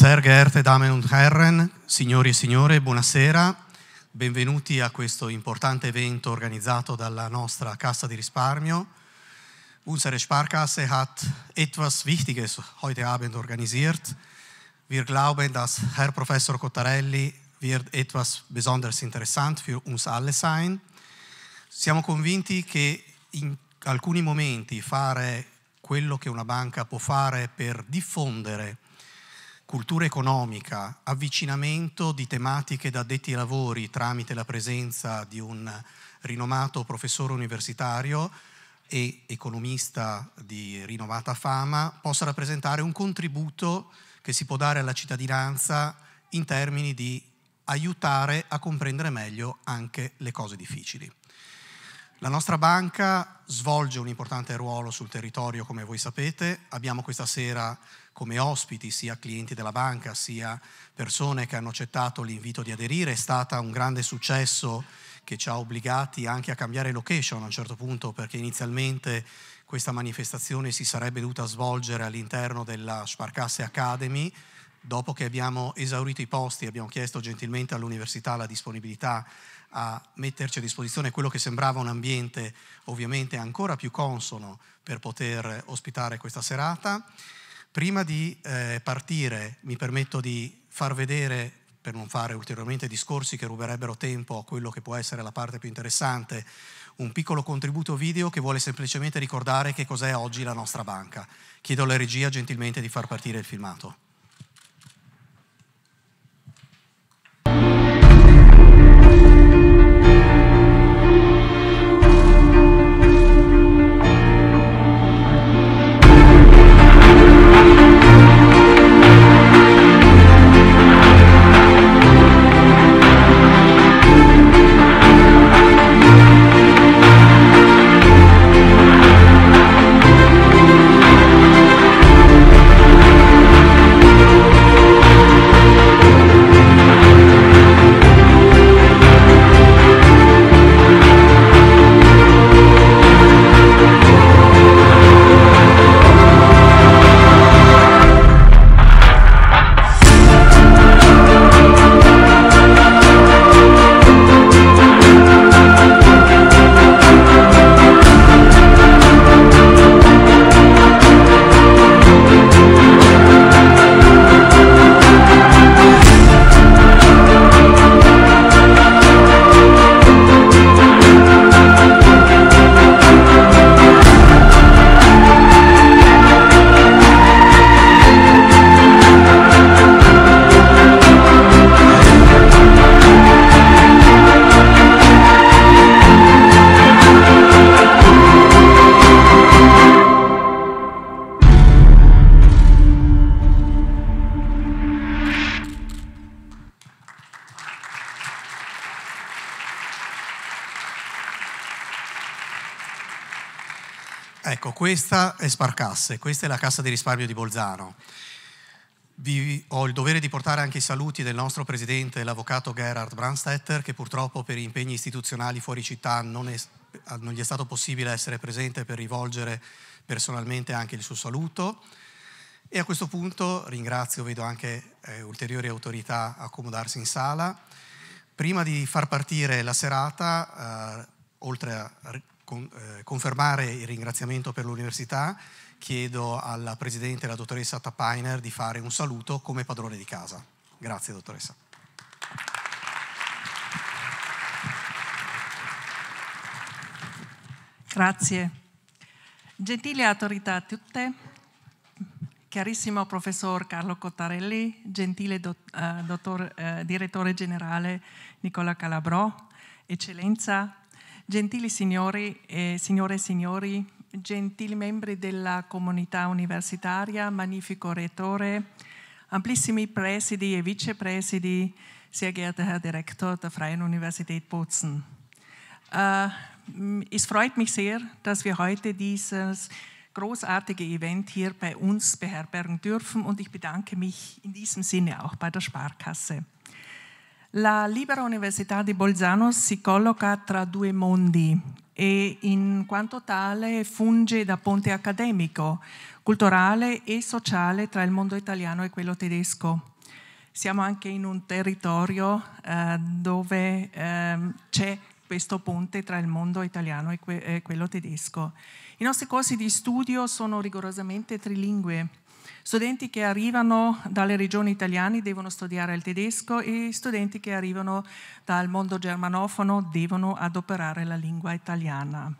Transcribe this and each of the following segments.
Sehr geehrte Damen und Herren, signori e signore, buonasera, benvenuti a questo importante evento organizzato dalla nostra Cassa di Risparmio. Unsere Sparkasse hat etwas Wichtiges heute Abend organisiert. Wir glauben, dass Herr Professor Cottarelli wird etwas besonders interessant für uns alle sein. Siamo convinti che in alcuni momenti fare quello che una banca può fare per diffondere cultura economica, avvicinamento di tematiche da detti lavori tramite la presenza di un rinomato professore universitario e economista di rinomata fama, possa rappresentare un contributo che si può dare alla cittadinanza in termini di aiutare a comprendere meglio anche le cose difficili. La nostra banca svolge un importante ruolo sul territorio, come voi sapete. Abbiamo questa sera come ospiti, sia clienti della banca, sia persone che hanno accettato l'invito di aderire. È stato un grande successo che ci ha obbligati anche a cambiare location a un certo punto, perché inizialmente questa manifestazione si sarebbe dovuta svolgere all'interno della Sparkasse Academy. Dopo che abbiamo esaurito i posti, abbiamo chiesto gentilmente all'università la disponibilità a metterci a disposizione quello che sembrava un ambiente ovviamente ancora più consono per poter ospitare questa serata Prima di eh, partire mi permetto di far vedere, per non fare ulteriormente discorsi che ruberebbero tempo a quello che può essere la parte più interessante, un piccolo contributo video che vuole semplicemente ricordare che cos'è oggi la nostra banca. Chiedo alla regia gentilmente di far partire il filmato. Questa è Sparcasse, questa è la Cassa di risparmio di Bolzano. Vi ho il dovere di portare anche i saluti del nostro presidente, l'avvocato Gerhard Brandstetter, che purtroppo per impegni istituzionali fuori città non, è, non gli è stato possibile essere presente per rivolgere personalmente anche il suo saluto. E a questo punto ringrazio, vedo anche eh, ulteriori autorità accomodarsi in sala. Prima di far partire la serata, eh, oltre a con, eh, confermare il ringraziamento per l'università, chiedo alla Presidente, la dottoressa Tappainer, di fare un saluto come padrone di casa. Grazie, dottoressa. Grazie. Gentili autorità tutte, carissimo professor Carlo Cottarelli, gentile do, eh, dottor, eh, direttore generale Nicola Calabrò, eccellenza Gentili signori e signore e signori, gentili membri della comunità universitaria, magnifico Rettore, amplissimi Presidi e vicepresidi, sehr geehrter Herr Direktor der Freien Universität Bozen. Äh, es freut mich sehr, dass wir heute dieses großartige Event hier bei uns beherbergen dürfen und ich bedanke mich in diesem Sinne auch bei der Sparkasse. La Libera Università di Bolzano si colloca tra due mondi e in quanto tale funge da ponte accademico, culturale e sociale tra il mondo italiano e quello tedesco. Siamo anche in un territorio eh, dove eh, c'è questo ponte tra il mondo italiano e, que e quello tedesco. I nostri corsi di studio sono rigorosamente trilingue Studenti che arrivano dalle regioni italiane devono studiare il tedesco e studenti che arrivano dal mondo germanofono devono adoperare la lingua italiana.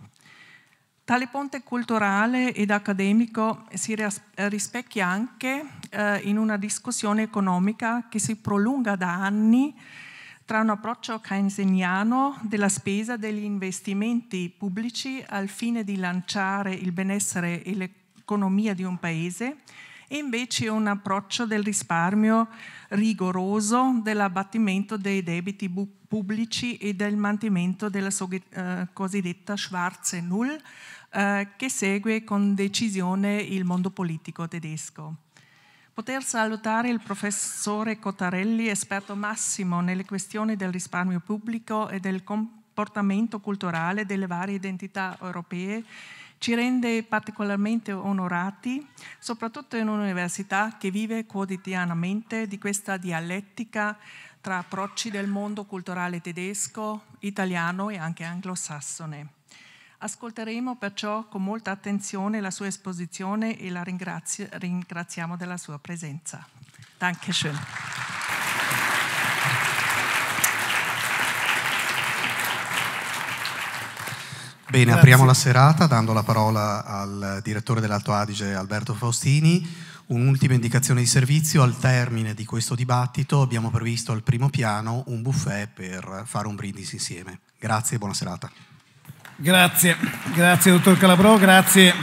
Tale ponte culturale ed accademico si rispecchia anche eh, in una discussione economica che si prolunga da anni tra un approccio keynesiano della spesa degli investimenti pubblici al fine di lanciare il benessere e l'economia di un paese e invece un approccio del risparmio rigoroso dell'abbattimento dei debiti pubblici e del mantenimento della eh, cosiddetta Schwarze Null eh, che segue con decisione il mondo politico tedesco. Poter salutare il professore Cottarelli, esperto massimo nelle questioni del risparmio pubblico e del comportamento culturale delle varie identità europee ci rende particolarmente onorati, soprattutto in un'università che vive quotidianamente di questa dialettica tra approcci del mondo culturale tedesco, italiano e anche anglosassone. Ascolteremo perciò con molta attenzione la sua esposizione e la ringrazi- ringraziamo della sua presenza. Dankeschön. Bene, Grazie. apriamo la serata dando la parola al direttore dell'Alto Adige Alberto Faustini. Un'ultima indicazione di servizio, al termine di questo dibattito abbiamo previsto al primo piano un buffet per fare un brindisi insieme. Grazie e buona serata. Grazie, grazie dottor Calabro, grazie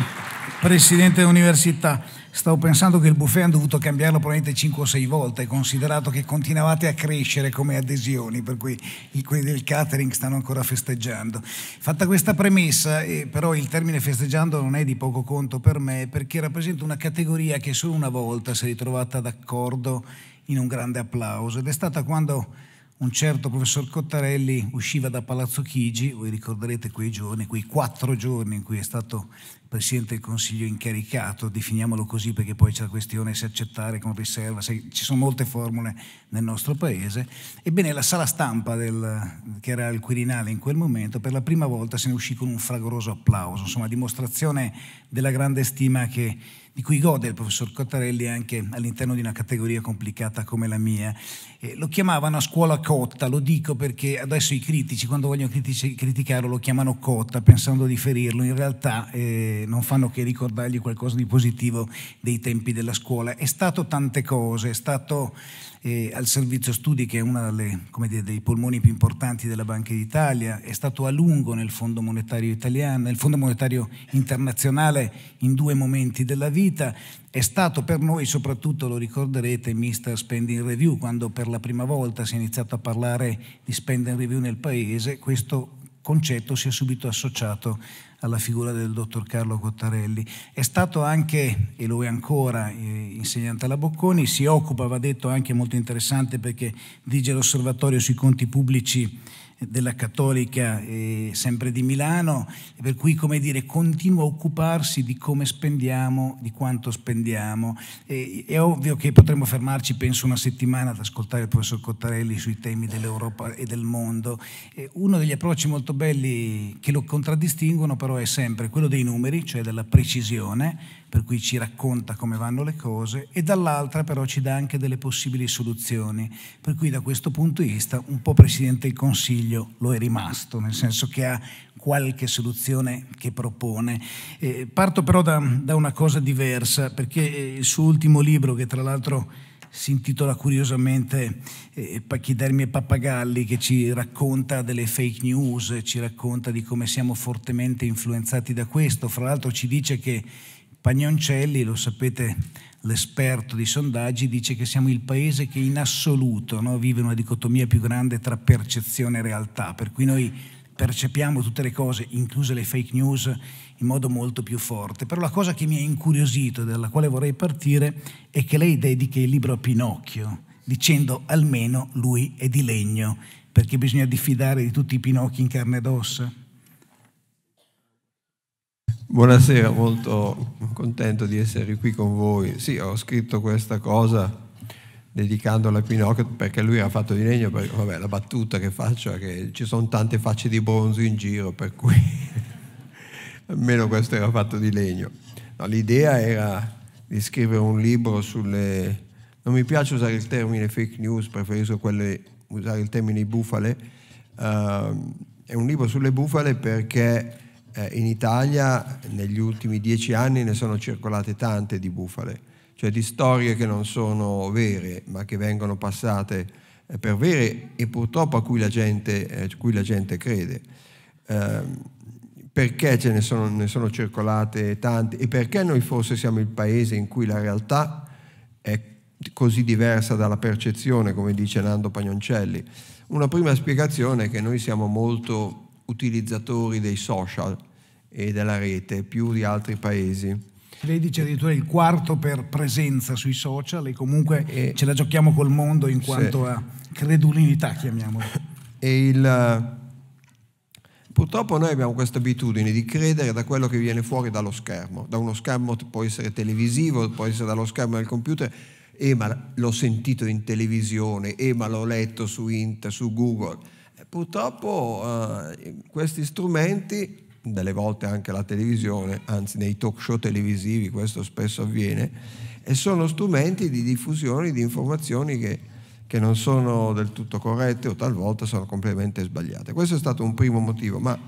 Presidente dell'Università. Stavo pensando che il buffet hanno dovuto cambiarlo probabilmente 5 o 6 volte, considerato che continuavate a crescere come adesioni, per cui quelli del catering stanno ancora festeggiando. Fatta questa premessa, eh, però il termine festeggiando non è di poco conto per me, perché rappresenta una categoria che solo una volta si è ritrovata d'accordo in un grande applauso ed è stata quando un certo professor Cottarelli usciva da Palazzo Chigi, voi ricorderete quei giorni, quei quattro giorni in cui è stato Presidente del Consiglio incaricato, definiamolo così perché poi c'è la questione se accettare con riserva, se, ci sono molte formule nel nostro paese. Ebbene la sala stampa del, che era il Quirinale in quel momento per la prima volta se ne uscì con un fragoroso applauso, insomma dimostrazione della grande stima che di cui gode il professor Cottarelli anche all'interno di una categoria complicata come la mia. Eh, lo chiamavano a scuola Cotta, lo dico perché adesso i critici, quando vogliono critici, criticarlo, lo chiamano Cotta pensando di ferirlo, in realtà eh, non fanno che ricordargli qualcosa di positivo dei tempi della scuola. È stato tante cose, è stato eh, al servizio studi che è uno dei polmoni più importanti della Banca d'Italia, è stato a lungo nel Fondo Monetario Italiano, nel Fondo Monetario Internazionale in due momenti della vita, è stato per noi soprattutto, lo ricorderete, Mister Spending Review, quando per la prima volta si è iniziato a parlare di Spending Review nel Paese, questo concetto si è subito associato alla figura del dottor Carlo Cottarelli. È stato anche, e lo è ancora, eh, insegnante alla Bocconi, si occupa, va detto, anche molto interessante perché dirige l'osservatorio sui conti pubblici della Cattolica eh, sempre di Milano, per cui come dire, continua a occuparsi di come spendiamo, di quanto spendiamo. E, è ovvio che potremmo fermarci, penso, una settimana ad ascoltare il professor Cottarelli sui temi dell'Europa e del mondo. E uno degli approcci molto belli che lo contraddistinguono però è sempre quello dei numeri, cioè della precisione, per cui ci racconta come vanno le cose, e dall'altra però ci dà anche delle possibili soluzioni, per cui da questo punto di vista un po' Presidente del Consiglio lo è rimasto, nel senso che ha qualche soluzione che propone. Eh, parto però da, da, una cosa diversa, perché eh, il suo ultimo libro, che tra l'altro si intitola curiosamente eh, Pacchidermi e Pappagalli, che ci racconta delle fake news, ci racconta di come siamo fortemente influenzati da questo, fra l'altro ci dice che Pagnoncelli, lo sapete, l'esperto di sondaggi, dice che siamo il paese che in assoluto no, vive una dicotomia più grande tra percezione e realtà, per cui noi percepiamo tutte le cose, incluse le fake news, in modo molto più forte. Però la cosa che mi ha incuriosito e dalla quale vorrei partire è che lei dedichi il libro a Pinocchio, dicendo almeno lui è di legno, perché bisogna diffidare di tutti i Pinocchi in carne ed ossa. Buonasera, molto contento di essere qui con voi. Sì, ho scritto questa cosa dedicandola a Pinocchio perché lui era fatto di legno, perché, vabbè, la battuta che faccio è che ci sono tante facce di bronzo in giro, per cui almeno questo era fatto di legno. No, l'idea era di scrivere un libro sulle... Non mi piace usare il termine fake news, preferisco quelle, usare il termine bufale. Uh, è un libro sulle bufale perché eh, in Italia negli ultimi dieci anni ne sono circolate tante di bufale, cioè di storie che non sono vere ma che vengono passate eh, per vere e purtroppo a cui la gente, eh, cui la gente crede. Ehm, perché ce ne sono, ne sono circolate tante e perché noi forse siamo il paese in cui la realtà è così diversa dalla percezione, come dice Nando Pagnoncelli. Una prima spiegazione è che noi siamo molto utilizzatori dei social e della rete, più di altri paesi. Lei dice addirittura il quarto per presenza sui social e comunque e, ce la giochiamo col mondo in quanto sì. a credulità, chiamiamola. E il, eh, purtroppo noi abbiamo questa abitudine di credere da quello che viene fuori dallo schermo, da uno schermo può essere televisivo, può essere dallo schermo del computer, eh ma l'ho sentito in televisione, eh ma l'ho letto su Inter, su Google purtroppo eh, questi strumenti, delle volte anche la televisione, anzi nei talk show televisivi questo spesso avviene, e sono strumenti di diffusione di informazioni che, che non sono del tutto corrette o talvolta sono completamente sbagliate. Questo è stato un primo motivo, ma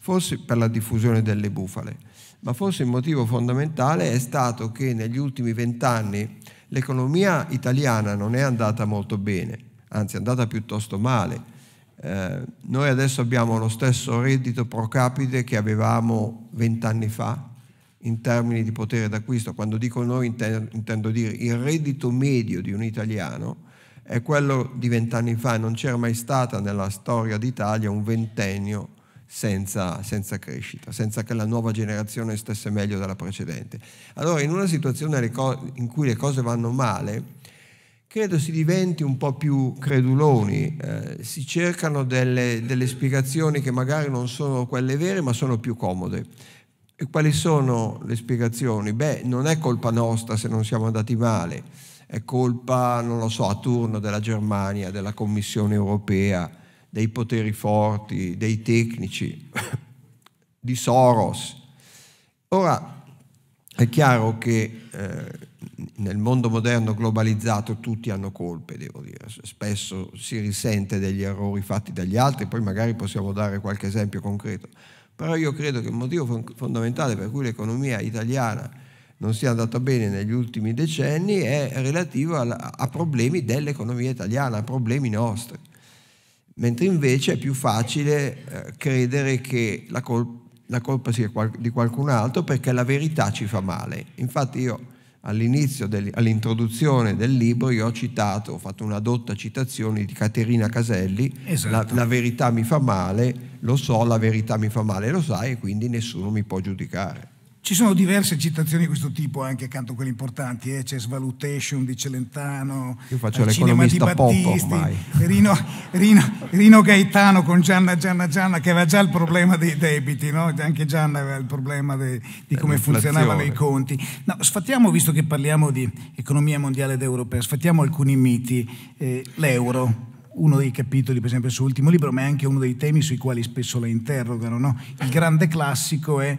forse per la diffusione delle bufale, ma forse il motivo fondamentale è stato che negli ultimi vent'anni l'economia italiana non è andata molto bene, anzi è andata piuttosto male eh, noi adesso abbiamo lo stesso reddito pro capite che avevamo vent'anni fa in termini di potere d'acquisto. Quando dico noi intendo dire il reddito medio di un italiano è quello di vent'anni fa, non c'era mai stata nella storia d'Italia un ventennio senza, senza, crescita, senza che la nuova generazione stesse meglio della precedente. Allora in una situazione in cui le cose vanno male, credo si diventi un po' più creduloni, eh, si cercano delle, delle, spiegazioni che magari non sono quelle vere ma sono più comode. E quali sono le spiegazioni? Beh, non è colpa nostra se non siamo andati male, è colpa, non lo so, a turno della Germania, della Commissione europea, dei poteri forti, dei tecnici, di Soros. Ora, è chiaro che eh, nel mondo moderno globalizzato tutti hanno colpe, devo dire, spesso si risente degli errori fatti dagli altri, poi magari possiamo dare qualche esempio concreto, però io credo che il motivo fondamentale per cui l'economia italiana non sia andata bene negli ultimi decenni è relativo a, a problemi dell'economia italiana, a problemi nostri, mentre invece è più facile eh, credere che la colpa la colpa sia di qualcun altro perché la verità ci fa male. Infatti io all'inizio, all'introduzione del libro, io ho citato, ho fatto una dotta citazione di Caterina Caselli, esatto. la, la, verità mi fa male, lo so, la verità mi fa male, lo sai e quindi nessuno mi può giudicare. Ci sono diverse citazioni di questo tipo anche accanto a quelle importanti, eh? c'è Svalutation di Celentano, Io faccio eh, cinema di Battisti, Rino, Rino, Rino, Gaetano con Gianna Gianna Gianna che aveva già il problema dei debiti, no? anche Gianna aveva il problema de, di eh, come funzionavano i conti. No, sfattiamo, visto che parliamo di economia mondiale ed europea, sfattiamo alcuni miti. Eh, l'euro, uno dei capitoli, per esempio, sul suo ultimo libro, ma è anche uno dei temi sui quali spesso la interrogano. No? Il grande classico è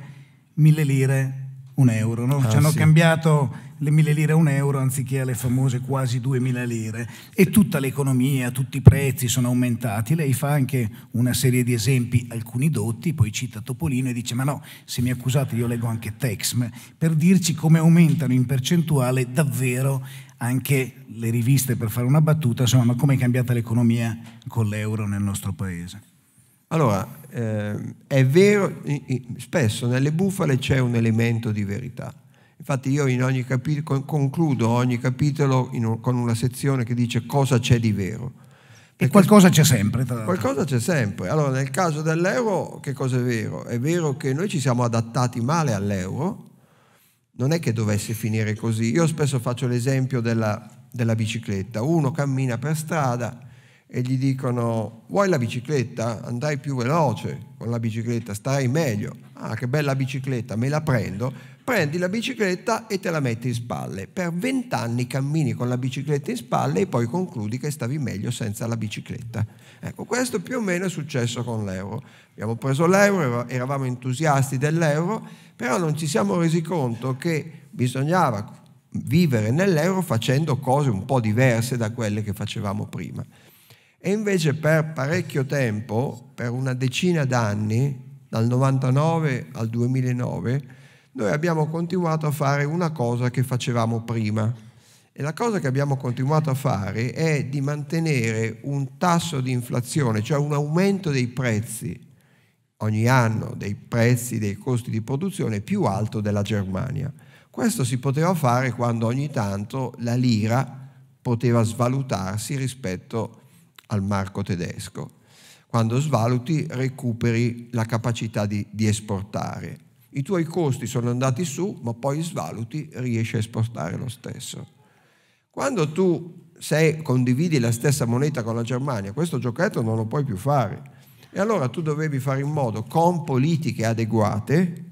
mille lire, un euro. No? Ah, Ci hanno sì. cambiato le mille lire a un euro anziché alle famose quasi duemila lire e tutta l'economia, tutti i prezzi sono aumentati. Lei fa anche una serie di esempi, alcuni dotti, poi cita Topolino e dice ma no, se mi accusate io leggo anche Texm, per dirci come aumentano in percentuale davvero anche le riviste, per fare una battuta, insomma, ma come è cambiata l'economia con l'euro nel nostro paese. Allora, eh, è vero, spesso nelle bufale c'è un elemento di verità. Infatti io in ogni capitolo, concludo ogni capitolo un, con una sezione che dice cosa c'è di vero. Perché e qualcosa c'è sempre. Tra qualcosa c'è sempre. Allora nel caso dell'euro che cosa è vero? È vero che noi ci siamo adattati male all'euro, non è che dovesse finire così. Io spesso faccio l'esempio della, della bicicletta. Uno cammina per strada, e gli dicono vuoi la bicicletta? Andai più veloce con la bicicletta, starai meglio. Ah, che bella bicicletta, me la prendo. Prendi la bicicletta e te la metti in spalle. Per vent'anni cammini con la bicicletta in spalle e poi concludi che stavi meglio senza la bicicletta. Ecco, questo più o meno è successo con l'euro. Abbiamo preso l'euro, eravamo entusiasti dell'euro, però non ci siamo resi conto che bisognava vivere nell'euro facendo cose un po' diverse da quelle che facevamo prima. E invece per parecchio tempo, per una decina d'anni, dal 99 al 2009, noi abbiamo continuato a fare una cosa che facevamo prima. E la cosa che abbiamo continuato a fare è di mantenere un tasso di inflazione, cioè un aumento dei prezzi ogni anno, dei prezzi, dei costi di produzione più alto della Germania. Questo si poteva fare quando ogni tanto la lira poteva svalutarsi rispetto a al marco tedesco. Quando svaluti recuperi la capacità di, di esportare. I tuoi costi sono andati su, ma poi svaluti riesci a esportare lo stesso. Quando tu sei, condividi la stessa moneta con la Germania, questo giochetto non lo puoi più fare. E allora tu dovevi fare in modo, con politiche adeguate,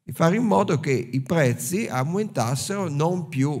di fare in modo che i prezzi aumentassero non più,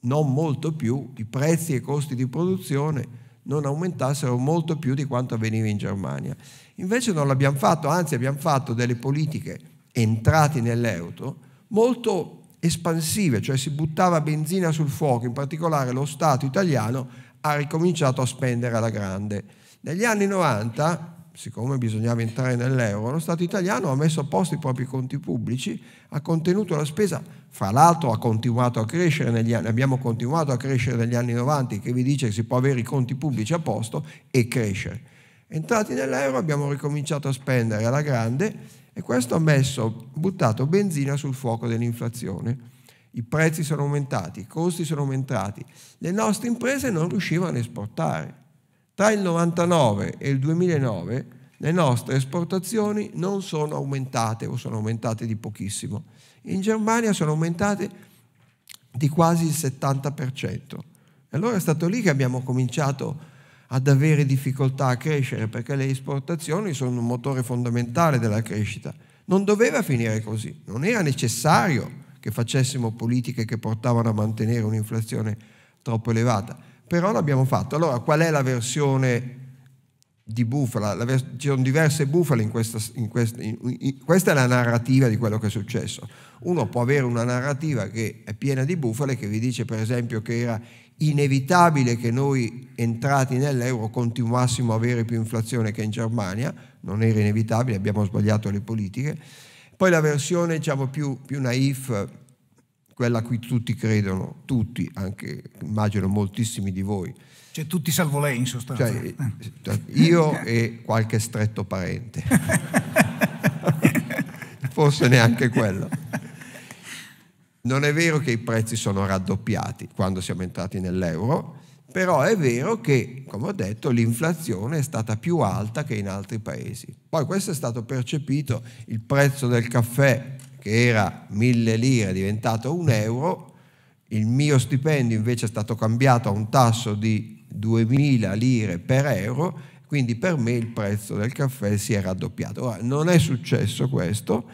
non molto più, i prezzi e i costi di produzione non aumentassero molto più di quanto avveniva in Germania. Invece non l'abbiamo fatto, anzi abbiamo fatto delle politiche entrati nell'euro molto espansive, cioè si buttava benzina sul fuoco, in particolare lo Stato italiano ha ricominciato a spendere alla grande. Negli anni 90 siccome bisognava entrare nell'euro, lo Stato italiano ha messo a posto i propri conti pubblici, ha contenuto la spesa fra l'altro ha continuato a crescere negli anni, abbiamo continuato a crescere negli anni 90, che vi dice che si può avere i conti pubblici a posto e crescere. Entrati nell'euro abbiamo ricominciato a spendere alla grande e questo ha messo, buttato benzina sul fuoco dell'inflazione. I prezzi sono aumentati, i costi sono aumentati, le nostre imprese non riuscivano a esportare. Tra il 99 e il 2009 le nostre esportazioni non sono aumentate o sono aumentate di pochissimo in Germania sono aumentate di quasi il 70%. E allora è stato lì che abbiamo cominciato ad avere difficoltà a crescere, perché le esportazioni sono un motore fondamentale della crescita. Non doveva finire così, non era necessario che facessimo politiche che portavano a mantenere un'inflazione troppo elevata, però l'abbiamo fatto. Allora qual è la versione di bufala, ci sono diverse bufale in questa, in questa, in, questa è la narrativa di quello che è successo. Uno può avere una narrativa che è piena di bufale, che vi dice per esempio che era inevitabile che noi entrati nell'euro continuassimo a avere più inflazione che in Germania, non era inevitabile, abbiamo sbagliato le politiche. Poi la versione diciamo, più, più naif, quella a cui tutti credono, tutti, anche immagino moltissimi di voi, cioè tutti salvo lei in sostanza. Cioè, eh, io e qualche stretto parente. Forse neanche quello. Non è vero che i prezzi sono raddoppiati quando siamo entrati nell'euro, però è vero che, come ho detto, l'inflazione è stata più alta che in altri paesi. Poi questo è stato percepito, il prezzo del caffè che era mille lire è diventato un euro, il mio stipendio invece è stato cambiato a un tasso di 2.000 lire per euro, quindi per me il prezzo del caffè si è raddoppiato. Ora, non è successo questo,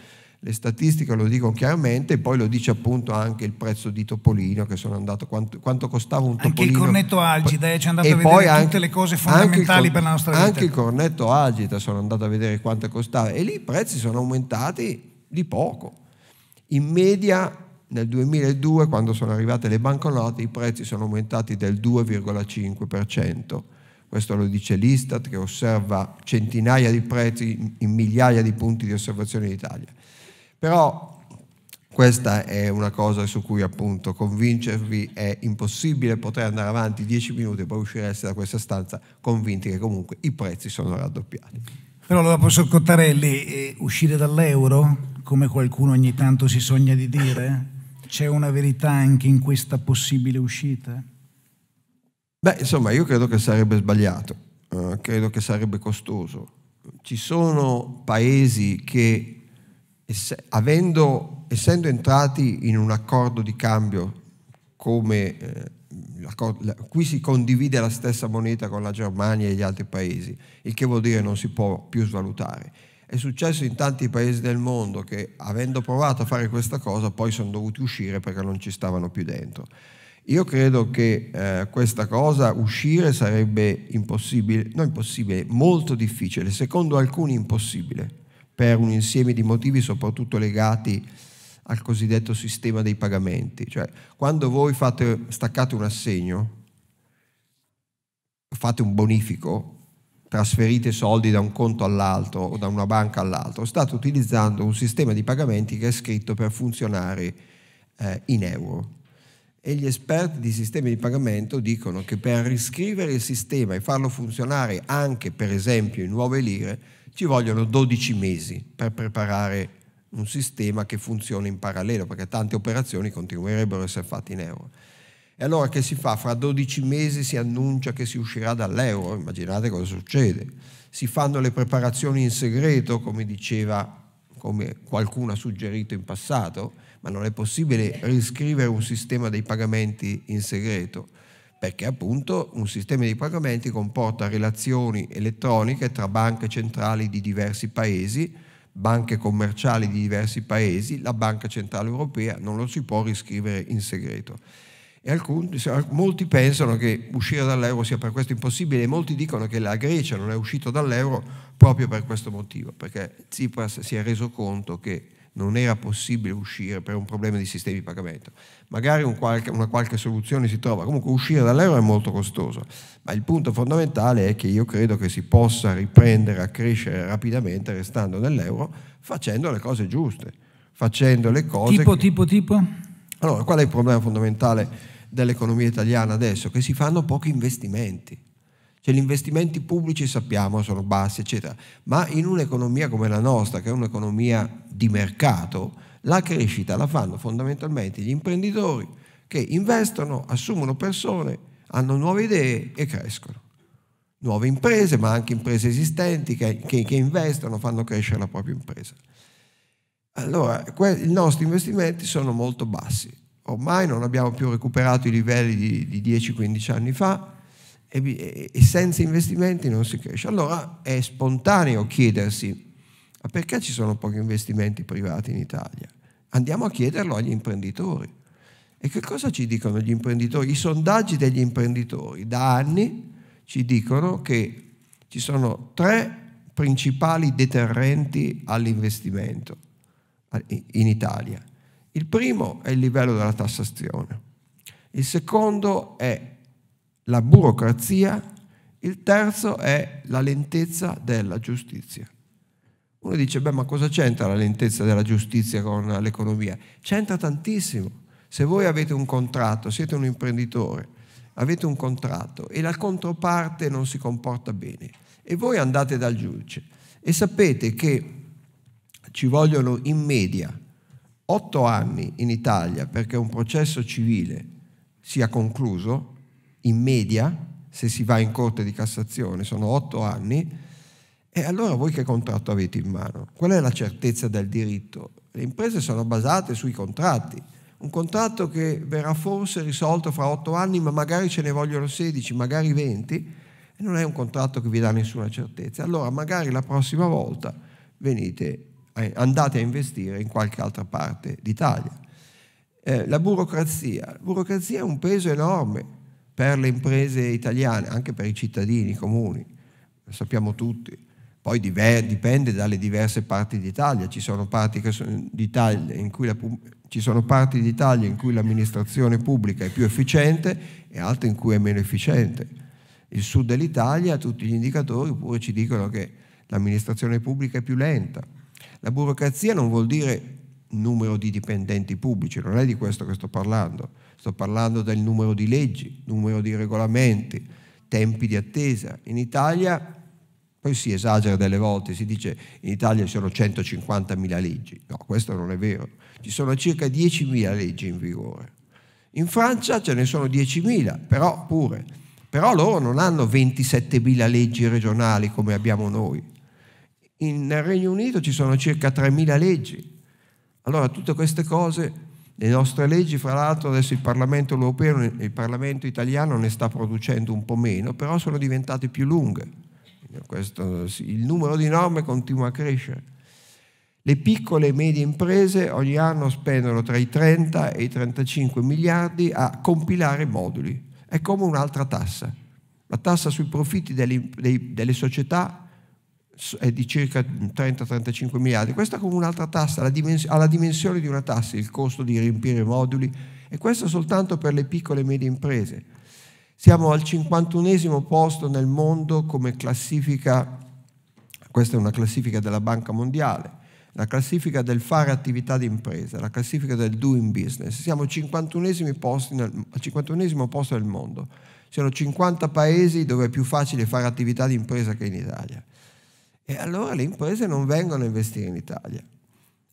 le statistiche lo dicono chiaramente, poi lo dice appunto anche il prezzo di Topolino, che sono andato, quanto, quanto costava un Topolino. Anche il cornetto Algida, eh, ci è andato e a vedere anche, tutte le cose fondamentali per la nostra vita. Anche il cornetto Algida sono andato a vedere quanto costava e lì i prezzi sono aumentati di poco. In media nel 2002, quando sono arrivate le banconote, i prezzi sono aumentati del 2,5%. Questo lo dice l'Istat che osserva centinaia di prezzi in migliaia di punti di osservazione in Italia. Però questa è una cosa su cui appunto convincervi è impossibile potrei andare avanti dieci minuti e poi uscireste da questa stanza convinti che comunque i prezzi sono raddoppiati. Però allora professor Cottarelli, eh, uscire dall'euro, come qualcuno ogni tanto si sogna di dire, c'è una verità anche in questa possibile uscita? Beh, insomma, io credo che sarebbe sbagliato, uh, credo che sarebbe costoso. Ci sono paesi che, ess avendo, essendo entrati in un accordo di cambio come eh, qui si condivide la stessa moneta con la Germania e gli altri paesi, il che vuol dire che non si può più svalutare. È successo in tanti paesi del mondo che avendo provato a fare questa cosa poi sono dovuti uscire perché non ci stavano più dentro. Io credo che eh, questa cosa uscire sarebbe impossibile, non impossibile, molto difficile, secondo alcuni impossibile, per un insieme di motivi soprattutto legati al cosiddetto sistema dei pagamenti. Cioè, quando voi fate, staccate un assegno, fate un bonifico, trasferite soldi da un conto all'altro o da una banca all'altro, state utilizzando un sistema di pagamenti che è scritto per funzionare eh, in euro. E gli esperti di sistemi di pagamento dicono che per riscrivere il sistema e farlo funzionare anche per esempio in nuove lire ci vogliono 12 mesi per preparare un sistema che funzioni in parallelo, perché tante operazioni continuerebbero a essere fatte in euro. E allora che si fa? Fra 12 mesi si annuncia che si uscirà dall'euro, immaginate cosa succede. Si fanno le preparazioni in segreto, come diceva, come qualcuno ha suggerito in passato, ma non è possibile riscrivere un sistema dei pagamenti in segreto, perché appunto un sistema dei pagamenti comporta relazioni elettroniche tra banche centrali di diversi paesi, banche commerciali di diversi paesi, la Banca Centrale Europea non lo si può riscrivere in segreto. E alcuni, molti pensano che uscire dall'euro sia per questo impossibile e molti dicono che la Grecia non è uscita dall'euro proprio per questo motivo, perché Tsipras si è reso conto che non era possibile uscire per un problema di sistemi di pagamento. Magari un qualche, una qualche soluzione si trova, comunque uscire dall'euro è molto costoso, ma il punto fondamentale è che io credo che si possa riprendere a crescere rapidamente restando nell'euro facendo le cose giuste, facendo le cose... Tipo, che... tipo, tipo? Allora, qual è il problema fondamentale? dell'economia italiana adesso, che si fanno pochi investimenti. Cioè gli investimenti pubblici sappiamo sono bassi, eccetera, ma in un'economia come la nostra, che è un'economia di mercato, la crescita la fanno fondamentalmente gli imprenditori che investono, assumono persone, hanno nuove idee e crescono. Nuove imprese, ma anche imprese esistenti che, che, che investono, fanno crescere la propria impresa. Allora, i nostri investimenti sono molto bassi ormai non abbiamo più recuperato i livelli di, di 10-15 anni fa e, e, senza investimenti non si cresce. Allora è spontaneo chiedersi, ma perché ci sono pochi investimenti privati in Italia? Andiamo a chiederlo agli imprenditori. E che cosa ci dicono gli imprenditori? I sondaggi degli imprenditori da anni ci dicono che ci sono tre principali deterrenti all'investimento in Italia il primo è il livello della tassazione, il secondo è la burocrazia, il terzo è la lentezza della giustizia. Uno dice, beh, ma cosa c'entra la lentezza della giustizia con l'economia? C'entra tantissimo. Se voi avete un contratto, siete un imprenditore, avete un contratto e la controparte non si comporta bene e voi andate dal giudice e sapete che ci vogliono in media otto anni in Italia perché un processo civile sia concluso, in media, se si va in corte di Cassazione, sono otto anni, e allora voi che contratto avete in mano? Qual è la certezza del diritto? Le imprese sono basate sui contratti. Un contratto che verrà forse risolto fra otto anni, ma magari ce ne vogliono 16, magari 20, non è un contratto che vi dà nessuna certezza. Allora magari la prossima volta venite eh, andate a investire in qualche altra parte d'Italia. Eh, la burocrazia. La burocrazia è un peso enorme per le imprese italiane, anche per i cittadini comuni, lo sappiamo tutti. Poi diver, dipende dalle diverse parti d'Italia, ci sono parti, d'Italia in cui la, ci sono parti d'Italia in cui l'amministrazione pubblica è più efficiente e altre in cui è meno efficiente. Il sud dell'Italia, tutti gli indicatori pure ci dicono che l'amministrazione pubblica è più lenta, la burocrazia non vuol dire numero di dipendenti pubblici, non è di questo che sto parlando, sto parlando del numero di leggi, numero di regolamenti, tempi di attesa. In Italia, poi si esagera delle volte, si dice in Italia ci sono 150.000 leggi, no, questo non è vero, ci sono circa 10.000 leggi in vigore. In Francia ce ne sono 10.000, però pure, però loro non hanno 27.000 leggi regionali come abbiamo noi, nel Regno Unito ci sono circa 3.000 leggi. Allora tutte queste cose, le nostre leggi, fra l'altro adesso il Parlamento europeo e il Parlamento italiano ne sta producendo un po' meno, però sono diventate più lunghe. Questo, il numero di norme continua a crescere. Le piccole e medie imprese ogni anno spendono tra i 30 e i 35 miliardi a compilare moduli. È come un'altra tassa. La tassa sui profitti delle, delle società è di circa 30-35 miliardi. Questa è come un'altra tassa, ha la dimensione di una tassa, il costo di riempire moduli, e questo soltanto per le piccole e medie imprese. Siamo al 51 posto nel mondo come classifica, questa è una classifica della Banca Mondiale, la classifica del fare attività d'impresa, la classifica del doing business. Siamo al 51 posto nel mondo. Ci sono 50 paesi dove è più facile fare attività d'impresa che in Italia. E allora le imprese non vengono a investire in Italia.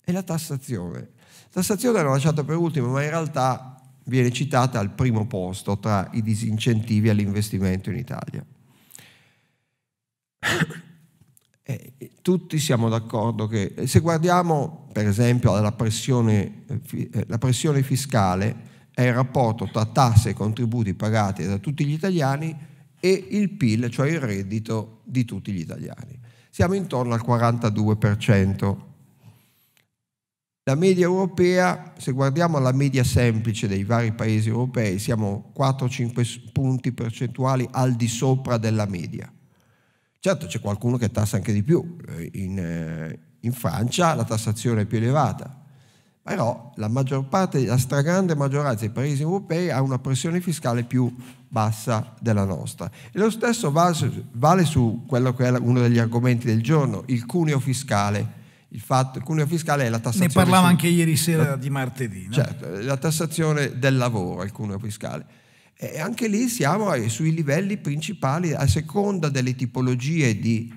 E la tassazione. La tassazione l'ho lasciata per ultimo, ma in realtà viene citata al primo posto tra i disincentivi all'investimento in Italia. E eh, eh, tutti siamo d'accordo che eh, se guardiamo per esempio alla pressione, la pressione fiscale è il rapporto tra tasse e contributi pagati da tutti gli italiani e il PIL, cioè il reddito di tutti gli italiani siamo intorno al 42%. La media europea, se guardiamo la media semplice dei vari paesi europei, siamo 4-5 punti percentuali al di sopra della media. Certo c'è qualcuno che tassa anche di più, eh, in, eh, in Francia la tassazione è più elevata, però la maggior parte, la stragrande maggioranza dei paesi europei ha una pressione fiscale più bassa della nostra. E lo stesso vale su quello che è uno degli argomenti del giorno, il cuneo fiscale. Il, fatto, il cuneo fiscale è la tassazione... Ne parlava anche ieri sera di martedì. No? Certo, la tassazione del lavoro, il cuneo fiscale. E anche lì siamo sui livelli principali, a seconda delle tipologie di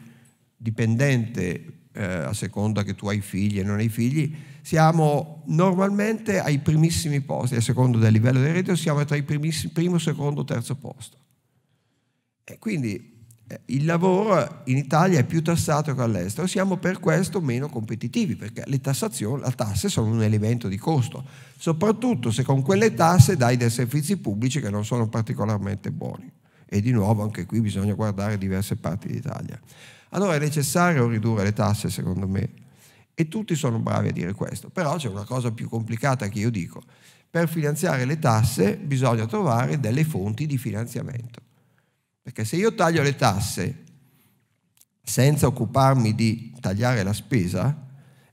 dipendente, eh, a seconda che tu hai figli e non hai figli, siamo normalmente ai primissimi posti, a secondo del livello del reddito siamo tra i primissimi, primo, secondo, terzo posto. E quindi eh, il lavoro in Italia è più tassato che all'estero, siamo per questo meno competitivi, perché le tassazioni, le tasse sono un elemento di costo, soprattutto se con quelle tasse dai dei servizi pubblici che non sono particolarmente buoni. E di nuovo anche qui bisogna guardare diverse parti d'Italia. Allora è necessario ridurre le tasse, secondo me, e tutti sono bravi a dire questo, però c'è una cosa più complicata che io dico. Per finanziare le tasse bisogna trovare delle fonti di finanziamento. Perché se io taglio le tasse senza occuparmi di tagliare la spesa,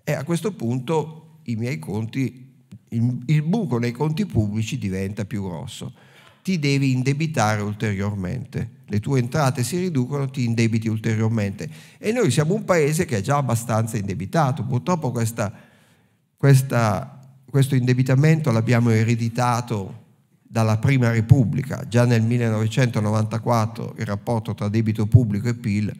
e eh, a questo punto i miei conti, il, il buco nei conti pubblici diventa più grosso ti devi indebitare ulteriormente. Le tue entrate si riducono, ti indebiti ulteriormente. E noi siamo un paese che è già abbastanza indebitato. Purtroppo questa, questa, questo indebitamento l'abbiamo ereditato dalla Prima Repubblica. Già nel 1994 il rapporto tra debito pubblico e PIL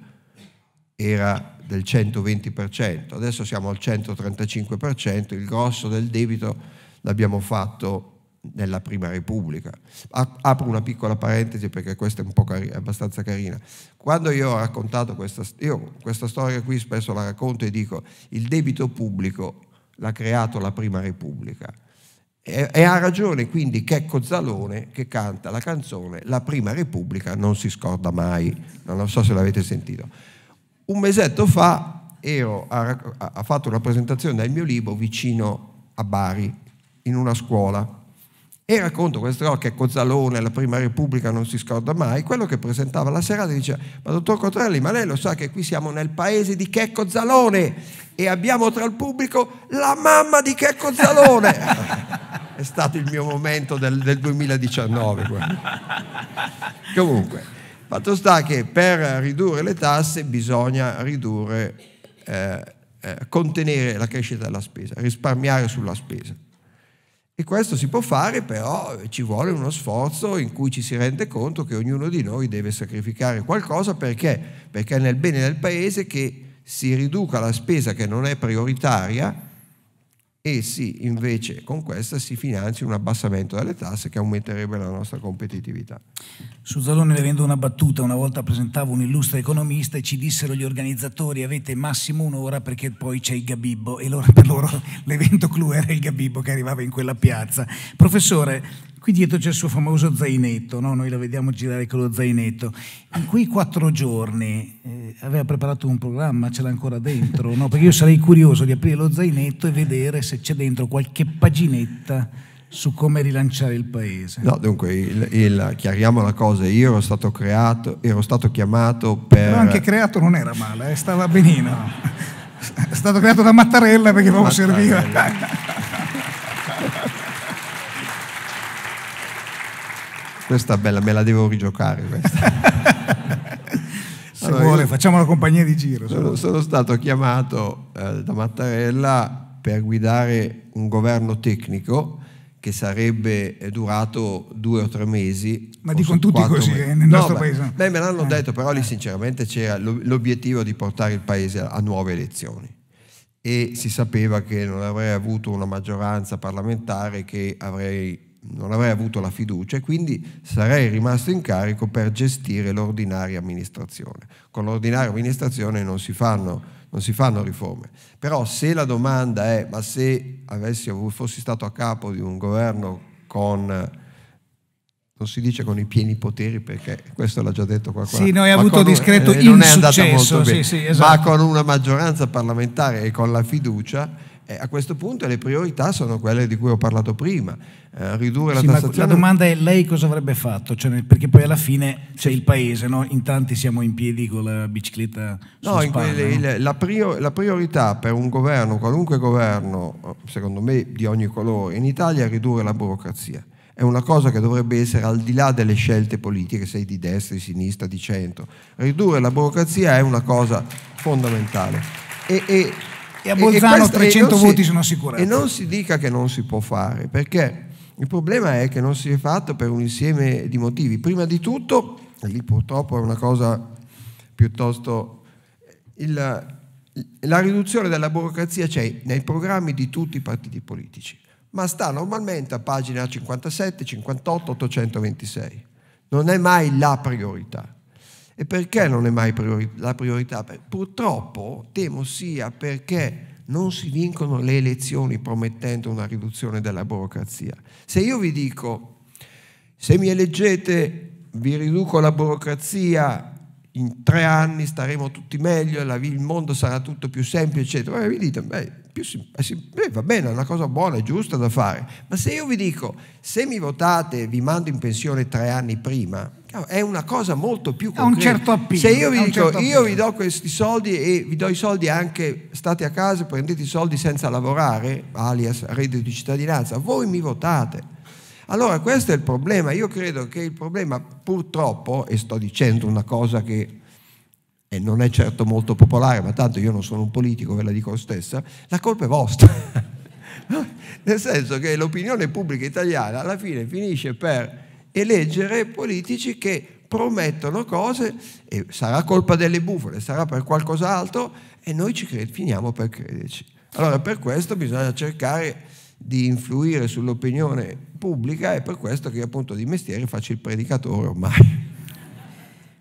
era del 120%, adesso siamo al 135%, il grosso del debito l'abbiamo fatto nella Prima Repubblica. Apro una piccola parentesi perché questa è un po' cari- abbastanza carina. Quando io ho raccontato questa, io questa storia qui spesso la racconto e dico il debito pubblico l'ha creato la Prima Repubblica. E, ha ragione quindi Checco Zalone che canta la canzone La Prima Repubblica non si scorda mai. Non so se l'avete sentito. Un mesetto fa ero, ha, ha fatto una presentazione del mio libro vicino a Bari, in una scuola e racconto questa cose che Cozzalone, la prima repubblica, non si scorda mai. Quello che presentava la serata diceva: Ma dottor Cotrelli, ma lei lo sa che qui siamo nel paese di Checco Zalone e abbiamo tra il pubblico la mamma di Checco Zalone. È stato il mio momento del, del 2019. Comunque, fatto sta che per ridurre le tasse bisogna ridurre, eh, eh, contenere la crescita della spesa, risparmiare sulla spesa. E questo si può fare, però eh, ci vuole uno sforzo in cui ci si rende conto che ognuno di noi deve sacrificare qualcosa perché? Perché è nel bene del paese che si riduca la spesa che non è prioritaria essi invece con questa si finanzia un abbassamento delle tasse che aumenterebbe la nostra competitività. Su Zalone le vendo una battuta, una volta presentavo un illustre economista e ci dissero gli organizzatori avete massimo un'ora perché poi c'è il Gabibbo e loro, per loro l'evento clou era il Gabibbo che arrivava in quella piazza. Professore, Qui dietro c'è il suo famoso zainetto, no? noi la vediamo girare con lo zainetto. In quei quattro giorni eh, aveva preparato un programma, ce l'ha ancora dentro, no? perché io sarei curioso di aprire lo zainetto e vedere se c'è dentro qualche paginetta su come rilanciare il paese. No, dunque, il, il, chiariamo la cosa, io ero stato, creato, ero stato chiamato per... Però anche creato non era male, eh, stava benino. È stato creato da Mattarella perché proprio serviva. Questa bella, me la devo rigiocare se allora, vuole, facciamo la compagnia di giro. Sono, sono stato chiamato eh, da Mattarella per guidare un governo tecnico che sarebbe eh, durato due o tre mesi. Ma dicono tutti così mesi. Eh, nel nostro beh, paese. Beh, me l'hanno eh, detto, però lì eh. sinceramente c'era l'obiettivo di portare il paese a nuove elezioni e si sapeva che non avrei avuto una maggioranza parlamentare che avrei non avrei avuto la fiducia e quindi sarei rimasto in carico per gestire l'ordinaria amministrazione. Con l'ordinaria amministrazione non si, fanno, non si fanno, riforme. Però se la domanda è ma se avessi, fossi stato a capo di un governo con non si dice con i pieni poteri perché questo l'ha già detto qualcuno. Sì, noi ha avuto discreto un, eh, insuccesso, sì, sì, esatto. ma con una maggioranza parlamentare e con la fiducia e a questo punto le priorità sono quelle di cui ho parlato prima, eh, ridurre sì, la tassazione. la domanda è lei cosa avrebbe fatto, cioè, perché poi alla fine c'è il paese, no? in tanti siamo in piedi con la bicicletta. No, spalla, quelle, no? Il, la, prior, la, priorità per un governo, qualunque governo, secondo me di ogni colore, in Italia è ridurre la burocrazia. È una cosa che dovrebbe essere al di là delle scelte politiche, sei di destra, di sinistra, di centro. Ridurre la burocrazia è una cosa fondamentale. e, e e a Bolzano e questa, 300 voti sono assicurati. E non si dica che non si può fare, perché il problema è che non si è fatto per un insieme di motivi. Prima di tutto, e lì purtroppo è una cosa piuttosto... Il, la riduzione della burocrazia c'è nei programmi di tutti i partiti politici, ma sta normalmente a pagina 57, 58, 826. Non è mai la priorità. E perché non è mai priori la priorità? Purtroppo temo sia perché non si vincono le elezioni promettendo una riduzione della burocrazia. Se io vi dico, se mi eleggete vi riduco la burocrazia, in tre anni staremo tutti meglio, il mondo sarà tutto più semplice, eccetera, vi dite, beh, eh, va bene, è una cosa buona, è giusta da fare, ma se io vi dico, se mi votate vi mando in pensione tre anni prima, è una cosa molto più concreta. un certo appiglio. Se io vi dico, certo io vi do questi soldi e vi do i soldi anche, state a casa, prendete i soldi senza lavorare, alias reddito di cittadinanza, voi mi votate. Allora questo è il problema. Io credo che il problema, purtroppo, e sto dicendo una cosa che non è certo molto popolare, ma tanto io non sono un politico, ve la dico lo stesso, la colpa è vostra. Nel senso che l'opinione pubblica italiana alla fine finisce per eleggere politici che promettono cose, e sarà colpa delle bufale, sarà per qualcos'altro, e noi ci finiamo per crederci. Allora per questo bisogna cercare di influire sull'opinione pubblica e per questo che io appunto di mestiere faccio il predicatore ormai.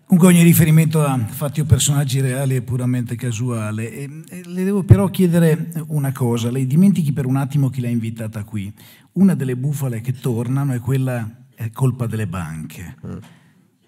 Comunque ogni riferimento a fatti o personaggi reali è puramente casuale. e le devo però chiedere una cosa, lei dimentichi per un attimo chi l'ha invitata qui. Una delle bufale che tornano è quella è colpa delle banche. Mm.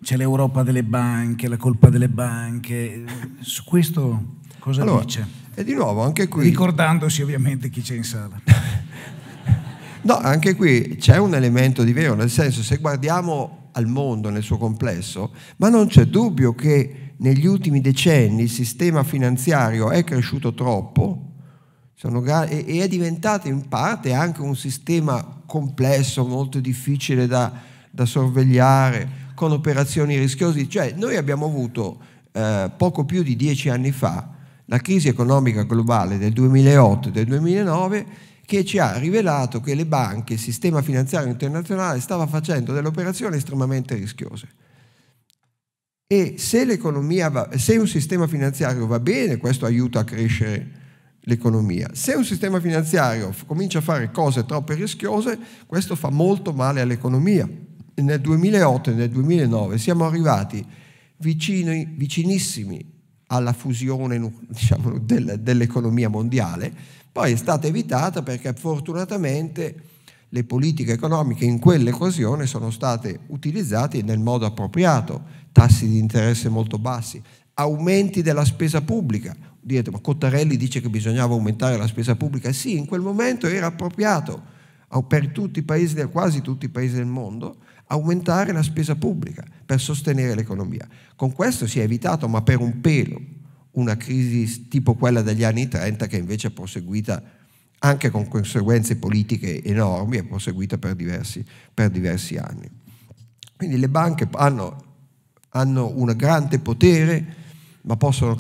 C'è l'Europa delle banche, la colpa delle banche. Su questo cosa allora, dice? E di nuovo anche qui... Ricordandosi ovviamente chi c'è in sala. no, anche qui c'è un elemento di vero, nel senso se guardiamo al mondo nel suo complesso, ma non c'è dubbio che negli ultimi decenni il sistema finanziario è cresciuto troppo, Gare, e, è diventato in parte anche un sistema complesso, molto difficile da, da sorvegliare, con operazioni rischiose. Cioè, noi abbiamo avuto eh, poco più di dieci anni fa la crisi economica globale del 2008 e del 2009 che ci ha rivelato che le banche, il sistema finanziario internazionale stava facendo delle operazioni estremamente rischiose. E se, se un sistema finanziario va bene, questo aiuta a crescere l'economia. Se un sistema finanziario comincia a fare cose troppo rischiose, questo fa molto male all'economia. Nel 2008 e nel 2009 siamo arrivati vicini, vicinissimi alla fusione diciamo, dell'economia mondiale, poi è stata evitata perché fortunatamente le politiche economiche in quell'occasione sono state utilizzate nel modo appropriato, tassi di interesse molto bassi, aumenti della spesa pubblica, direte, ma Cottarelli dice che bisognava aumentare la spesa pubblica. Sì, in quel momento era appropriato per tutti i paesi, quasi tutti i paesi del mondo, aumentare la spesa pubblica per sostenere l'economia. Con questo si è evitato, ma per un pelo, una crisi tipo quella degli anni 30 che invece è proseguita anche con conseguenze politiche enormi, è proseguita per diversi, per diversi anni. Quindi le banche hanno, hanno un grande potere ma possono,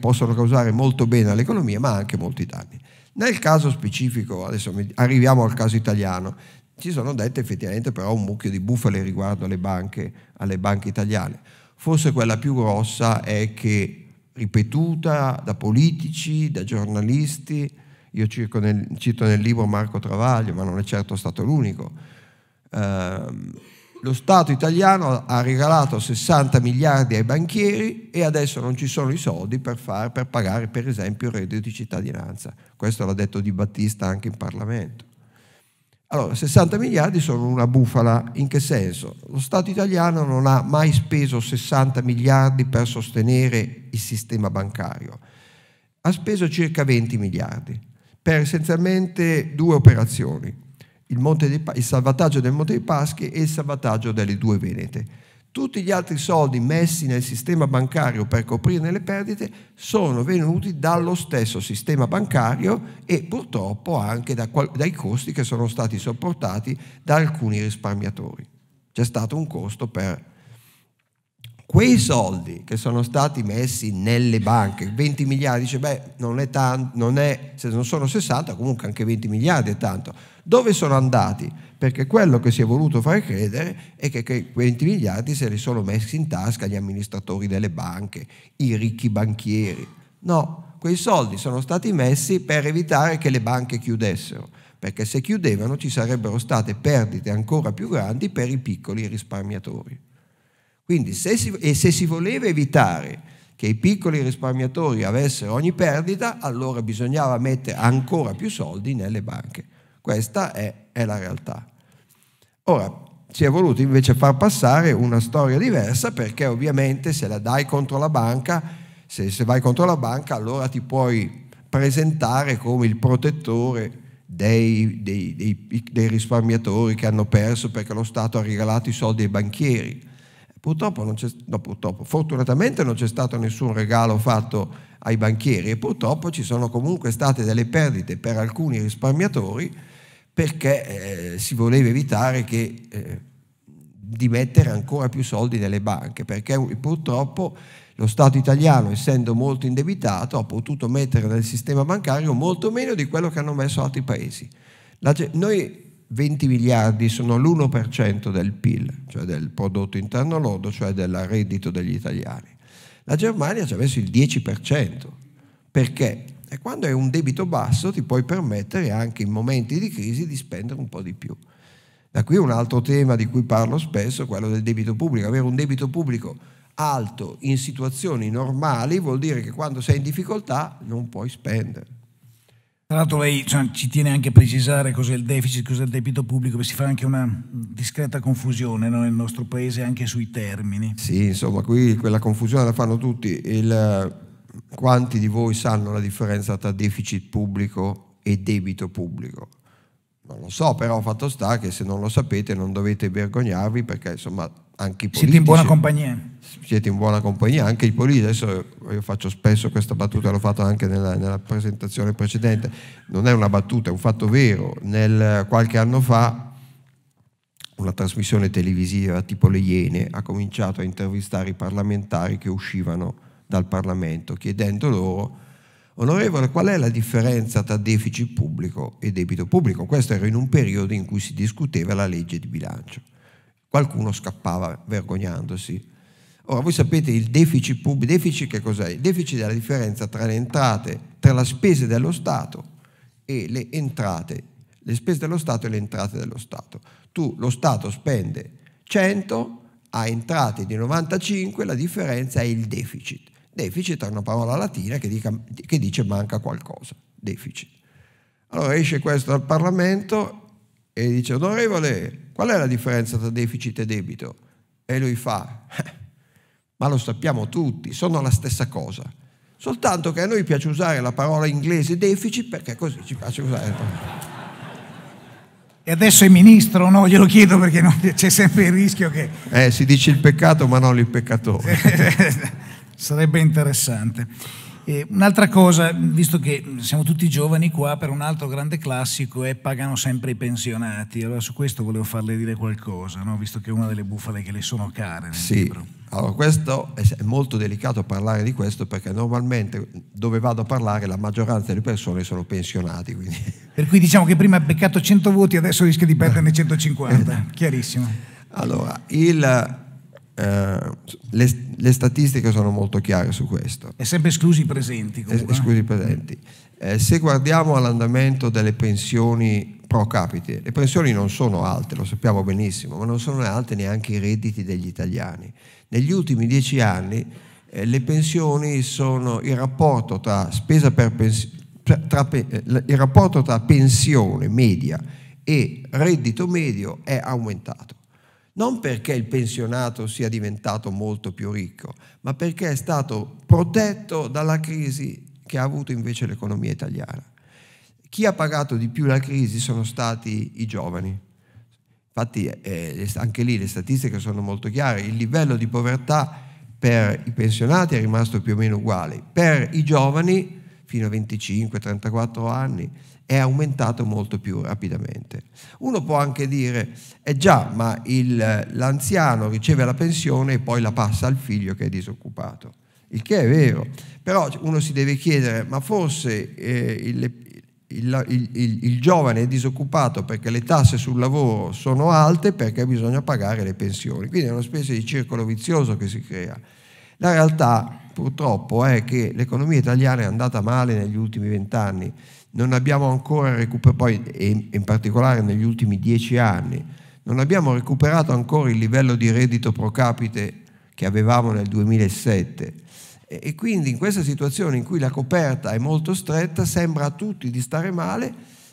possono causare molto bene all'economia, ma anche molti danni. Nel caso specifico, adesso arriviamo al caso italiano, ci sono dette effettivamente però un mucchio di bufale riguardo alle banche, alle banche italiane. Forse quella più grossa è che ripetuta da politici, da giornalisti, io nel, cito nel libro Marco Travaglio, ma non è certo stato l'unico, ehm, lo Stato italiano ha regalato 60 miliardi ai banchieri e adesso non ci sono i soldi per, far, per pagare per esempio il reddito di cittadinanza. Questo l'ha detto Di Battista anche in Parlamento. Allora, 60 miliardi sono una bufala, in che senso? Lo Stato italiano non ha mai speso 60 miliardi per sostenere il sistema bancario, ha speso circa 20 miliardi per essenzialmente due operazioni il, pa- il salvataggio del Monte dei Paschi e il salvataggio delle due Venete. Tutti gli altri soldi messi nel sistema bancario per coprirne le perdite sono venuti dallo stesso sistema bancario e purtroppo anche da dai costi che sono stati sopportati da alcuni risparmiatori. C'è stato un costo per quei soldi che sono stati messi nelle banche, 20 miliardi, dice beh non è tanto, non è, se non sono 60 comunque anche 20 miliardi è tanto, dove sono andati? Perché quello che si è voluto far credere è che quei 20 miliardi se li sono messi in tasca gli amministratori delle banche, i ricchi banchieri. No, quei soldi sono stati messi per evitare che le banche chiudessero, perché se chiudevano ci sarebbero state perdite ancora più grandi per i piccoli risparmiatori. Quindi se si, e se si voleva evitare che i piccoli risparmiatori avessero ogni perdita, allora bisognava mettere ancora più soldi nelle banche. Questa è, è la realtà. Ora, si è voluto invece far passare una storia diversa perché ovviamente se la dai contro la banca, se, se vai contro la banca, allora ti puoi presentare come il protettore dei, dei, dei, dei risparmiatori che hanno perso perché lo Stato ha regalato i soldi ai banchieri Purtroppo, non no, purtroppo, fortunatamente non c'è stato nessun regalo fatto ai banchieri e purtroppo ci sono comunque state delle perdite per alcuni risparmiatori perché eh, si voleva evitare che, eh, di mettere ancora più soldi nelle banche, perché purtroppo lo Stato italiano, essendo molto indebitato, ha potuto mettere nel sistema bancario molto meno di quello che hanno messo altri paesi. La, noi 20 miliardi sono l'1% del PIL, cioè del prodotto interno lordo, cioè del reddito degli italiani. La Germania ci ha messo il 10%, perché? E quando hai un debito basso ti puoi permettere anche in momenti di crisi di spendere un po' di più. Da qui un altro tema di cui parlo spesso, quello del debito pubblico. Avere un debito pubblico alto in situazioni normali vuol dire che quando sei in difficoltà non puoi spendere tra l'altro lei cioè, ci tiene anche a precisare cos'è il deficit, cos'è il debito pubblico, perché si fa anche una discreta confusione no, nel nostro paese anche sui termini. Sì, insomma, qui quella confusione la fanno tutti. Il, quanti di voi sanno la differenza tra deficit pubblico e debito pubblico? Non lo so, però fatto sta che se non lo sapete non dovete vergognarvi perché insomma anche i politici... Siete in buona compagnia. Siete in buona compagnia, anche i politici, adesso io faccio spesso questa battuta, l'ho fatto anche nella, nella, presentazione precedente, non è una battuta, è un fatto vero. Nel, qualche anno fa una trasmissione televisiva tipo Le Iene ha cominciato a intervistare i parlamentari che uscivano dal Parlamento chiedendo loro Onorevole, qual è la differenza tra deficit pubblico e debito pubblico? Questo era in un periodo in cui si discuteva la legge di bilancio. Qualcuno scappava vergognandosi. Ora, voi sapete il deficit pubblico, deficit che cos'è? Il deficit è la differenza tra le entrate, tra le spese dello Stato e le entrate, le spese dello Stato e le entrate dello Stato. Tu, lo Stato spende 100, ha entrate di 95, la differenza è il deficit. Deficit è una parola latina che, dica, che dice manca qualcosa, deficit. Allora esce questo dal Parlamento e dice, onorevole, qual è la differenza tra deficit e debito? E lui fa, eh, ma lo sappiamo tutti, sono la stessa cosa. Soltanto che a noi piace usare la parola inglese deficit perché così ci piace usare la parola. E adesso è ministro, no? Glielo chiedo perché no, c'è sempre il rischio che... Eh, si dice il peccato ma non il peccatore. Sarebbe interessante. Eh, un'altra cosa, visto che siamo tutti giovani qua, per un altro grande classico è pagano sempre i pensionati. Allora su questo volevo farle dire qualcosa, no? visto che è una delle bufale che le sono care. sì, libro. allora questo è molto delicato parlare di questo perché normalmente dove vado a parlare la maggioranza delle persone sono pensionati. Quindi. Per cui diciamo che prima ha beccato 100 voti, adesso rischia di perderne 150. Chiarissimo. Allora, il eh, le, le, statistiche sono molto chiare su questo. E sempre esclusi i presenti. Comunque. Eh? esclusi i presenti. Eh, se guardiamo all'andamento delle pensioni pro capite, le pensioni non sono alte, lo sappiamo benissimo, ma non sono alte neanche i redditi degli italiani. Negli ultimi dieci anni eh, le pensioni sono il rapporto tra spesa per pensione tra, eh, il rapporto tra pensione media e reddito medio è aumentato non perché il pensionato sia diventato molto più ricco, ma perché è stato protetto dalla crisi che ha avuto invece l'economia italiana. Chi ha pagato di più la crisi sono stati i giovani. Infatti eh, eh anche lì le statistiche sono molto chiare, il livello di povertà per i pensionati è rimasto più o meno uguale, per i giovani fino a 25-34 anni è aumentato molto più rapidamente. Uno può anche dire, eh già, ma il, l'anziano riceve la pensione e poi la passa al figlio che è disoccupato, il che è vero, però uno si deve chiedere, ma forse eh, il, il, il giovane è disoccupato perché le tasse sul lavoro sono alte perché bisogna pagare le pensioni, quindi è una specie di circolo vizioso che si crea. La realtà purtroppo è che l'economia italiana è andata male negli ultimi vent'anni non abbiamo ancora recuperato, poi in particolare negli ultimi dieci anni, non abbiamo recuperato ancora il livello di reddito pro capite che avevamo nel 2007. E quindi in questa situazione in cui la coperta è molto stretta sembra a tutti di stare male,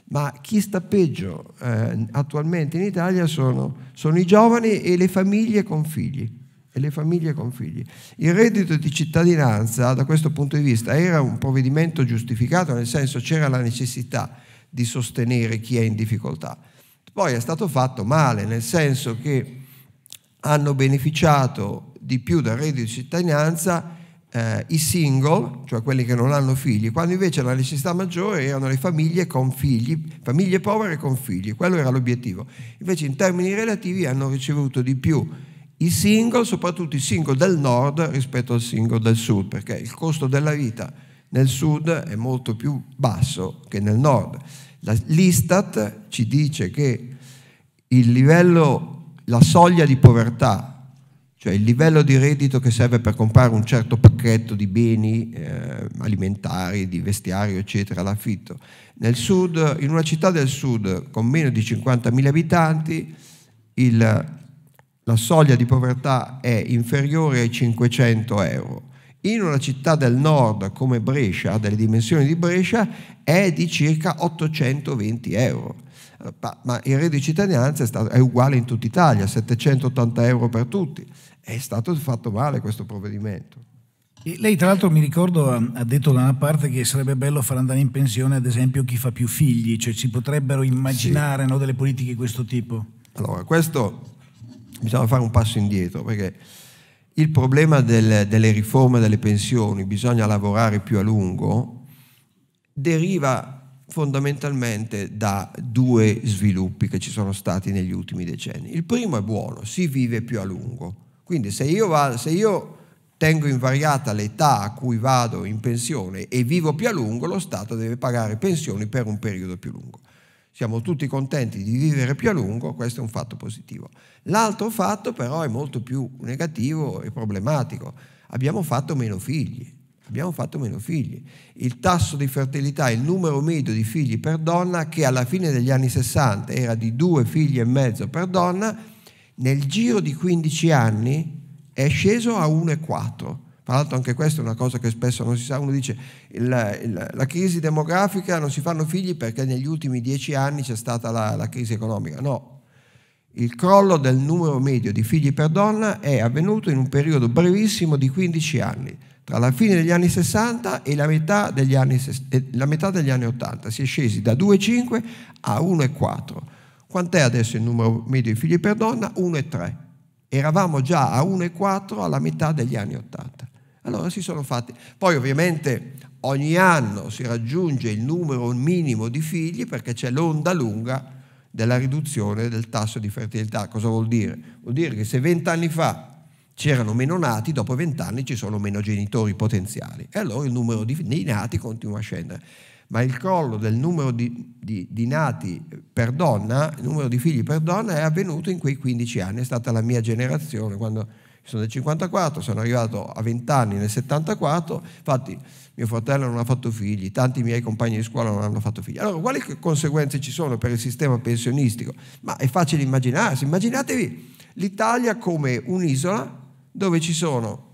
ma chi sta peggio eh, attualmente in Italia sono, sono i giovani e le famiglie con figli e le famiglie con figli. Il reddito di cittadinanza da questo punto di vista era un provvedimento giustificato, nel senso c'era la necessità di sostenere chi è in difficoltà. Poi è stato fatto male, nel senso che hanno beneficiato di più dal reddito di cittadinanza eh, i single, cioè quelli che non hanno figli, quando invece la necessità maggiore erano le famiglie con figli, famiglie povere con figli, quello era l'obiettivo. Invece in termini relativi hanno ricevuto di più i single, soprattutto i single del nord rispetto al single del sud, perché il costo della vita nel sud è molto più basso che nel nord. L'Istat ci dice che il livello, la soglia di povertà, cioè il livello di reddito che serve per comprare un certo pacchetto di beni eh, alimentari, di vestiario, eccetera, l'affitto, nel sud, in una città del sud con meno di 50.000 abitanti, il la soglia di povertà è inferiore ai 500 euro. In una città del nord come Brescia, delle dimensioni di Brescia, è di circa 820 euro. Ma il reddito di cittadinanza è, stato, è uguale in tutta Italia, 780 euro per tutti. È stato fatto male questo provvedimento. E lei tra l'altro mi ricordo ha detto da una parte che sarebbe bello far andare in pensione ad esempio chi fa più figli, cioè si potrebbero immaginare sì. no, delle politiche di questo tipo. Allora, questo bisogna fare un passo indietro perché il problema del, delle riforme delle pensioni, bisogna lavorare più a lungo, deriva fondamentalmente da due sviluppi che ci sono stati negli ultimi decenni. Il primo è buono, si vive più a lungo. Quindi se io, va, se io tengo invariata l'età a cui vado in pensione e vivo più a lungo, lo Stato deve pagare pensioni per un periodo più lungo siamo tutti contenti di vivere più a lungo, questo è un fatto positivo. L'altro fatto però è molto più negativo e problematico, abbiamo fatto meno figli, abbiamo fatto meno figli. Il tasso di fertilità, il numero medio di figli per donna, che alla fine degli anni 60 era di due figli e mezzo per donna, nel giro di 15 anni è sceso a 1,4 tra l'altro anche questa è una cosa che spesso non si sa, uno dice la, la, la crisi demografica non si fanno figli perché negli ultimi dieci anni c'è stata la, la crisi economica. No, il crollo del numero medio di figli per donna è avvenuto in un periodo brevissimo di 15 anni, tra la fine degli anni 60 e la metà degli anni, metà degli anni 80. Si è scesi da 2,5 a 1,4. Quant'è adesso il numero medio di figli per donna? 1,3. Eravamo già a 1,4 alla metà degli anni 80. Allora si sono fatti. Poi ovviamente ogni anno si raggiunge il numero minimo di figli perché c'è l'onda lunga della riduzione del tasso di fertilità. Cosa vuol dire? Vuol dire che se vent'anni fa c'erano meno nati, dopo vent'anni ci sono meno genitori potenziali e allora il numero di nati continua a scendere. Ma il crollo del numero di, di, di nati per donna, il numero di figli per donna è avvenuto in quei 15 anni, è stata la mia generazione quando sono del 54, sono arrivato a 20 anni nel 74, infatti mio fratello non ha fatto figli, tanti miei compagni di scuola non hanno fatto figli. Allora, quali conseguenze ci sono per il sistema pensionistico? Ma è facile immaginarsi, immaginatevi l'Italia come un'isola dove ci sono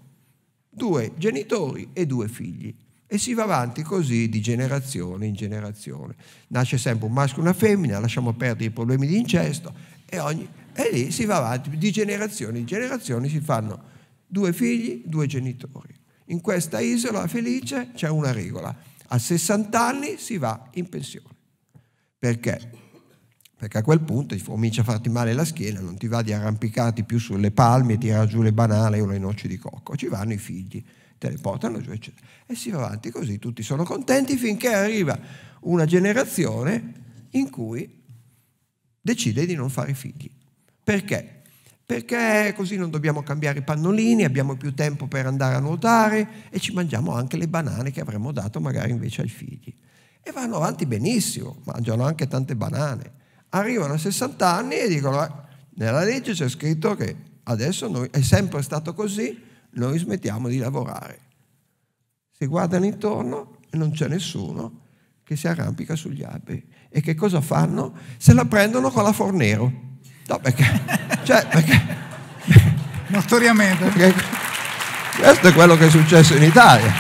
due genitori e due figli. E si va avanti così di generazione in generazione. Nasce sempre un maschio e una femmina, lasciamo perdere i problemi di incesto e ogni e lì si va avanti, di generazione in generazione si fanno due figli, due genitori. In questa isola felice c'è una regola, a 60 anni si va in pensione. Perché? Perché a quel punto comincia a farti male la schiena, non ti va di arrampicarti più sulle palme e tirare giù le banane o le noci di cocco, ci vanno i figli, te le portano giù, eccetera. E si va avanti così, tutti sono contenti finché arriva una generazione in cui decide di non fare figli perché? Perché così non dobbiamo cambiare i pannolini, abbiamo più tempo per andare a nuotare e ci mangiamo anche le banane che avremmo dato magari invece ai figli. E vanno avanti benissimo, mangiano anche tante banane. Arrivano a 60 anni e dicono, eh, nella legge c'è scritto che adesso noi, è sempre stato così, noi smettiamo di lavorare. Si guardano intorno e non c'è nessuno che si arrampica sugli alberi. E che cosa fanno? Se la prendono con la Fornero. No, perché... Cioè, perché... Notoriamente. Perché questo è quello che è successo in Italia.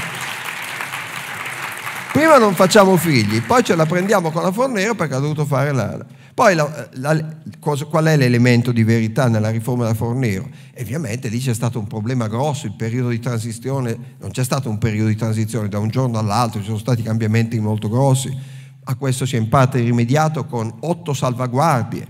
Prima non facciamo figli, poi ce la prendiamo con la Fornero perché ha dovuto fare la... Poi la, la, cosa, qual è l'elemento di verità nella riforma della Fornero? E ovviamente lì c'è stato un problema grosso, il periodo di transizione, non c'è stato un periodo di transizione da un giorno all'altro, ci sono stati cambiamenti molto grossi, a questo si è in parte rimediato con otto salvaguardie,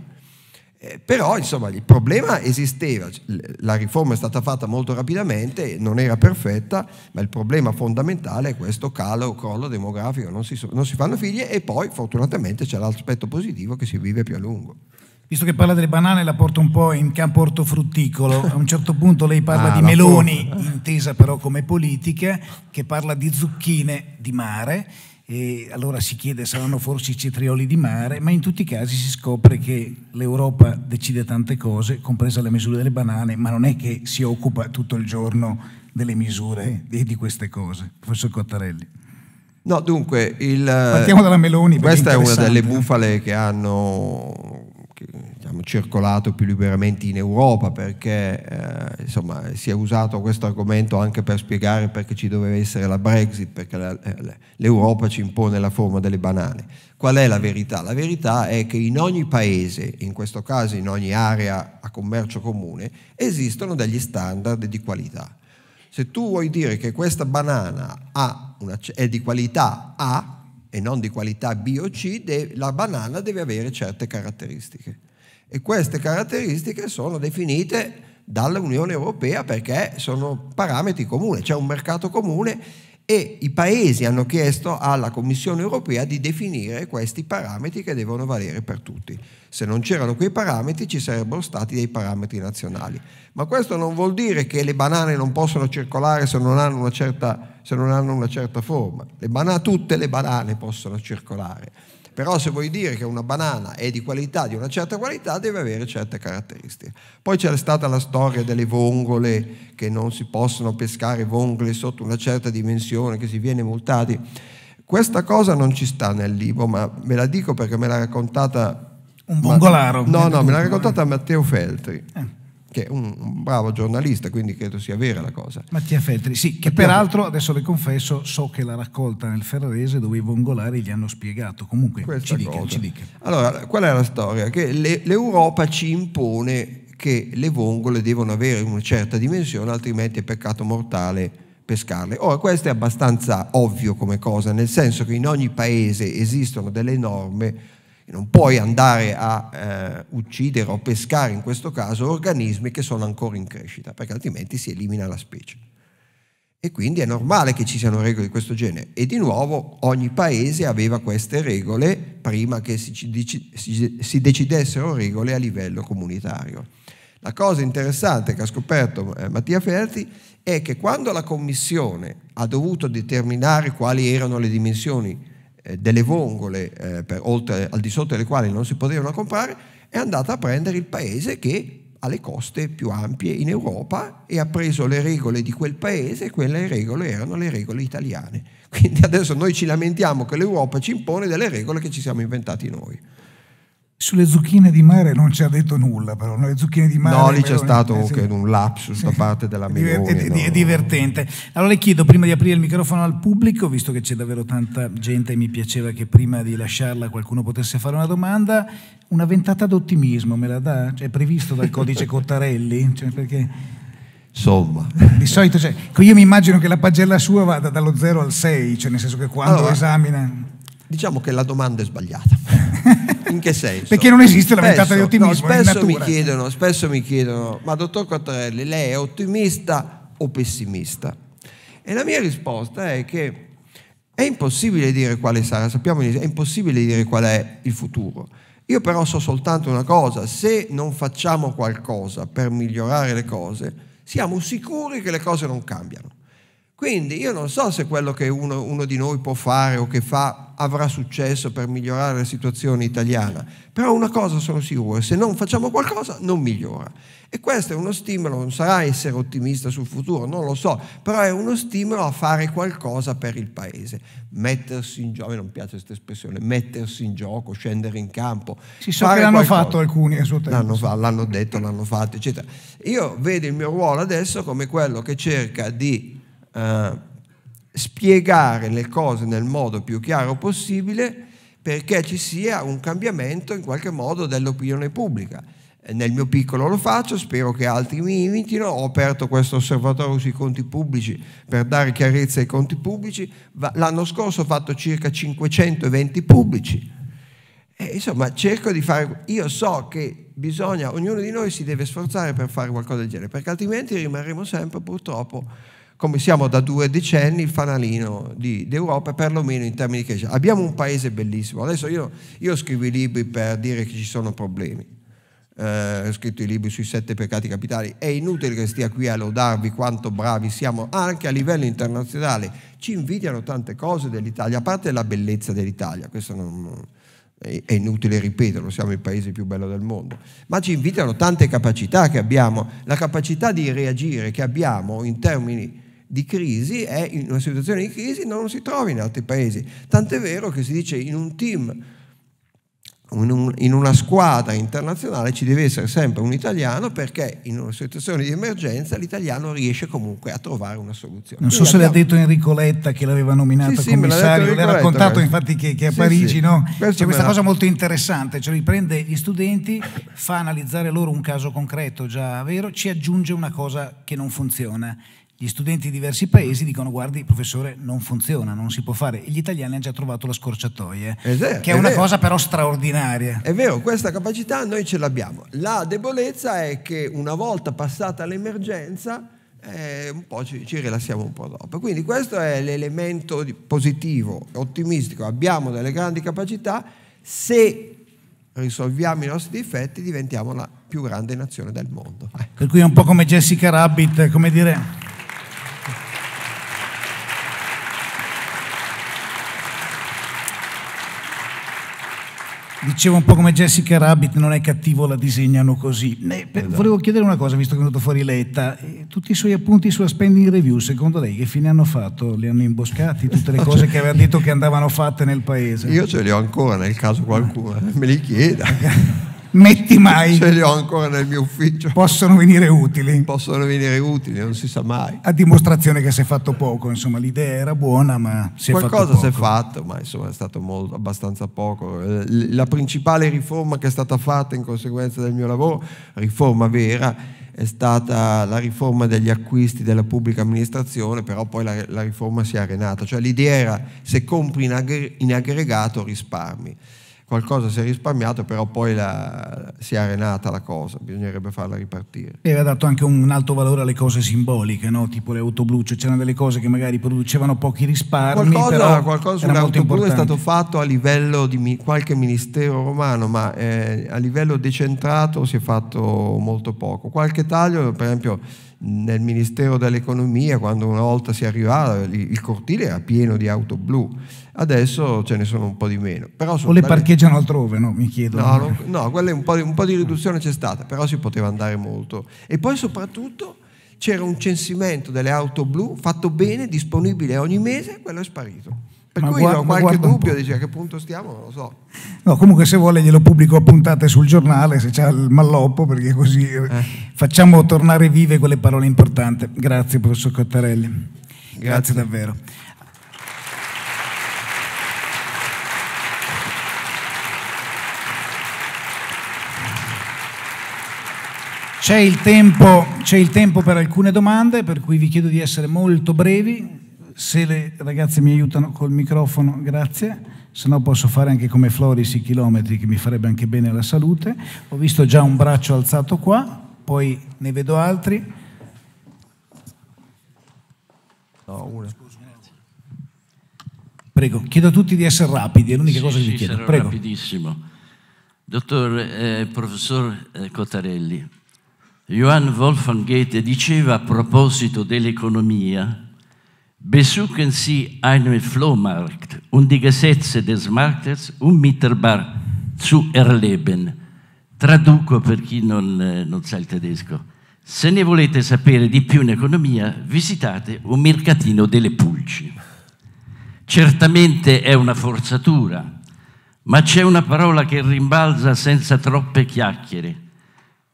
eh, però insomma il problema esisteva, cioè, la riforma è stata fatta molto rapidamente, non era perfetta, ma il problema fondamentale è questo calo crollo demografico, non si, non si fanno figli e poi fortunatamente c'è l'aspetto positivo che si vive più a lungo. Visto che parla delle banane la porto un po' in campo ortofrutticolo, a un certo punto lei parla ah, di meloni, porta. intesa però come politica, che parla di zucchine di mare e allora si chiede saranno forse i cetrioli di mare, ma in tutti i casi si scopre che l'Europa decide tante cose, compresa le misure delle banane, ma non è che si occupa tutto il giorno delle misure e di queste cose. Professor Cottarelli. No, dunque, il, partiamo dalla Meloni. Questa è, è una delle eh. bufale che hanno circolato più liberamente in Europa perché eh, insomma, si è usato questo argomento anche per spiegare perché ci doveva essere la Brexit, perché eh, l'Europa ci impone la forma delle banane. Qual è la verità? La verità è che in ogni paese, in questo caso in ogni area a commercio comune, esistono degli standard di qualità. Se tu vuoi dire che questa banana una, è di qualità A, e non di qualità B o C, la banana deve avere certe caratteristiche. E queste caratteristiche sono definite dall'Unione Europea perché sono parametri comuni, c'è un mercato comune e i paesi hanno chiesto alla Commissione Europea di definire questi parametri che devono valere per tutti. Se non c'erano quei parametri ci sarebbero stati dei parametri nazionali. Ma questo non vuol dire che le banane non possono circolare se non hanno una certa, hanno una certa forma. Le banane, tutte le banane possono circolare però se vuoi dire che una banana è di qualità, di una certa qualità, deve avere certe caratteristiche. Poi c'è stata la storia delle vongole, che non si possono pescare vongole sotto una certa dimensione, che si viene multati. Questa cosa non ci sta nel libro, ma me la dico perché me l'ha raccontata... Un vongolaro. Ma, no, no, me l'ha raccontata Matteo Feltri. Eh che è un, un, bravo giornalista, quindi credo sia vera la cosa. Mattia Feltri, sì, che peraltro, adesso le confesso, so che la raccolta nel Ferrarese dove i vongolari gli hanno spiegato, comunque ci dica, ci dica. Allora, qual è la storia? Che l'Europa ci impone che le vongole devono avere una certa dimensione, altrimenti è peccato mortale pescarle. Ora, questo è abbastanza ovvio come cosa, nel senso che in ogni paese esistono delle norme non puoi andare a eh, uccidere o pescare, in questo caso, organismi che sono ancora in crescita, perché altrimenti si elimina la specie. E quindi è normale che ci siano regole di questo genere. E di nuovo ogni paese aveva queste regole prima che si, decidessero regole a livello comunitario. La cosa interessante che ha scoperto eh, Mattia Ferti è che quando la Commissione ha dovuto determinare quali erano le dimensioni eh, delle vongole eh, per, oltre, al di sotto delle quali non si potevano comprare, è andata a prendere il paese che ha le coste più ampie in Europa e ha preso le regole di quel paese e quelle regole erano le regole italiane. Quindi adesso noi ci lamentiamo che l'Europa ci impone delle regole che ci siamo inventati noi. Sulle zucchine di mare non ci ha detto nulla, però no, le zucchine di mare. No, lì c'è stato eh, sì. un lapsus sì. da parte della mia È, no? è, divertente. Allora le chiedo, prima di aprire il microfono al pubblico, visto che c'è davvero tanta gente e mi piaceva che prima di lasciarla qualcuno potesse fare una domanda, una ventata d'ottimismo me la dà? Cioè, è previsto dal codice Cottarelli? Cioè, perché... Insomma. Di solito, cioè, io mi immagino che la pagella sua vada dallo 0 al 6, cioè nel senso che quando allora. esamina... Diciamo che la domanda è sbagliata. In che senso? Perché non esiste la ventata di ottimismo. No, spesso, mi chiedono, spesso mi chiedono, ma dottor Quattarelli, lei è ottimista o pessimista? E la mia risposta è che è impossibile dire quale sarà, sappiamo, è impossibile dire qual è il futuro. Io però so soltanto una cosa, se non facciamo qualcosa per migliorare le cose, siamo sicuri che le cose non cambiano. Quindi io non so se quello che uno, uno, di noi può fare o che fa avrà successo per migliorare la situazione italiana, però una cosa sono sicuro, se non facciamo qualcosa non migliora. E questo è uno stimolo, non sarà essere ottimista sul futuro, non lo so, però è uno stimolo a fare qualcosa per il paese. Mettersi in gioco, non piace questa espressione, mettersi in gioco, scendere in campo. Si so che l'hanno qualcosa. fatto alcuni a suo tempo. L'hanno, fa- l'hanno detto, l'hanno fatto, eccetera. Io vedo il mio ruolo adesso come quello che cerca di eh, spiegare le cose nel modo più chiaro possibile perché ci sia un cambiamento in qualche modo dell'opinione pubblica. Eh, nel mio piccolo lo faccio, spero che altri mi imitino. Ho aperto questo osservatorio sui conti pubblici per dare chiarezza ai conti pubblici. L'anno scorso ho fatto circa 500 eventi pubblici. E insomma, cerco di fare. Io so che bisogna, ognuno di noi si deve sforzare per fare qualcosa del genere, perché altrimenti rimarremo sempre purtroppo come siamo da due decenni il fanalino di, d'Europa, perlomeno in termini di crescita. Abbiamo un paese bellissimo. Adesso io, io scrivo i libri per dire che ci sono problemi. Eh, ho scritto i libri sui sette peccati capitali. È inutile che stia qui a lodarvi quanto bravi siamo anche a livello internazionale. Ci invidiano tante cose dell'Italia, a parte la bellezza dell'Italia, questo non, è inutile ripeterlo, siamo il paese più bello del mondo, ma ci invidiano tante capacità che abbiamo, la capacità di reagire che abbiamo in termini di crisi è una situazione di crisi non si trova in altri paesi. Tant'è vero che si dice in un team, in, una squadra internazionale ci deve essere sempre un italiano perché in una situazione di emergenza l'italiano riesce comunque a trovare una soluzione. Non so Quindi se l'ha detto Enrico Letta che l'aveva nominato sì, commissario, sì, l'ha raccontato eh. infatti che, che a sì, Parigi sì. No? c'è questa cosa molto interessante, cioè riprende gli studenti, fa analizzare loro un caso concreto già vero, ci aggiunge una cosa che non funziona gli studenti di diversi paesi dicono guardi professore non funziona, non si può fare. E gli italiani hanno già trovato la scorciatoia, è che è, è una vero. cosa però straordinaria. È vero, questa capacità noi ce l'abbiamo. La debolezza è che una volta passata l'emergenza eh, un po' ci, ci, rilassiamo un po' dopo. Quindi questo è l'elemento positivo, ottimistico. Abbiamo delle grandi capacità, se risolviamo i nostri difetti diventiamo la più grande nazione del mondo. Per cui è un po' come Jessica Rabbit, come dire... Dicevo un po' come Jessica Rabbit, non è cattivo, la disegnano così. Eh, per, esatto. volevo chiedere una cosa, visto che è venuto fuori Letta, eh, tutti i suoi appunti sulla spending review, secondo lei che fine hanno fatto? Li hanno imboscati? Tutte le cose che aveva detto che andavano fatte nel paese? Io ce li ho ancora, nel caso qualcuno eh, me li chieda. metti mai. Ce li ho ancora nel mio ufficio. Possono venire utili. Possono venire utili, non si sa mai. A dimostrazione che si è fatto poco, insomma, l'idea era buona, ma si è Qualcosa fatto si è fatto, ma insomma è stato molto, abbastanza poco. Eh, la principale riforma che è stata fatta in conseguenza del mio lavoro, riforma vera, è stata la riforma degli acquisti della pubblica amministrazione, però poi la, la riforma si è arenata. Cioè l'idea era se compri in, aggregato risparmi qualcosa si è risparmiato, però poi la, si è arenata la cosa, bisognerebbe farla ripartire. E ha dato anche un alto valore alle cose simboliche, no? tipo le auto blu, cioè c'erano delle cose che magari producevano pochi risparmi. Qualcosa, qualcosa sull'auto blu è stato fatto a livello di qualche ministero romano, ma eh, a livello decentrato si è fatto molto poco. Qualche taglio, per esempio nel Ministero dell'Economia, quando una volta si arrivava, il cortile era pieno di auto blu Adesso ce ne sono un po' di meno. o le parcheggiano di... altrove, no? Mi chiedo. No, non... no quella un po, di, un po' di riduzione c'è stata, però si poteva andare molto. E poi soprattutto c'era un censimento delle auto blu fatto bene, disponibile ogni mese, e quello è sparito. Per ma cui guarda, ho qualche dubbio, dice a che punto stiamo, non lo so. No, comunque se vuole glielo pubblico a puntate sul giornale, se c'è il malloppo, perché così eh, eh. facciamo tornare vive quelle parole importanti. Grazie professor Cottarelli. Grazie, Grazie davvero. C'è il, tempo, c'è il tempo per alcune domande, per cui vi chiedo di essere molto brevi. Se le ragazze mi aiutano col microfono, grazie se no posso fare anche come Floris i chilometri che mi farebbe anche bene alla salute. Ho visto già un braccio alzato qua, poi ne vedo altri. Prego, chiedo a tutti di essere rapidi, è l'unica sì, cosa che sì, vi chiedo. Prego. Rapidissimo. Dottor, eh, professor eh, Cotarelli, Johann Wolfgang Goethe diceva a proposito dell'economia, besuchen Sie einen Flohmarkt und um die Gesetze des Marktes unmittelbar um zu erleben. Traduco per chi non, eh, non sa il tedesco. Se ne volete sapere di più in economia, visitate un mercatino delle pulci. Certamente è una forzatura, ma c'è una parola che rimbalza senza troppe chiacchiere –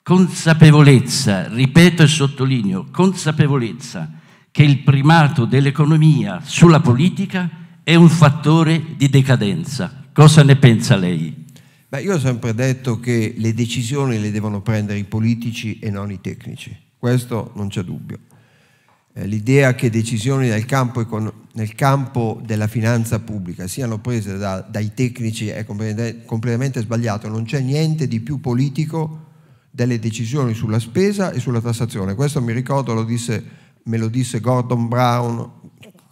consapevolezza, ripeto e sottolineo, consapevolezza che il primato dell'economia sulla politica è un fattore di decadenza. Cosa ne pensa lei? Beh, io ho sempre detto che le decisioni le devono prendere i politici e non i tecnici, questo non c'è dubbio. Eh, l'idea che decisioni nel campo, nel campo, della finanza pubblica siano prese da, dai tecnici è completamente, completamente sbagliato, non c'è niente di più politico delle decisioni sulla spesa e sulla tassazione. Questo mi ricordo lo disse, me lo disse Gordon Brown,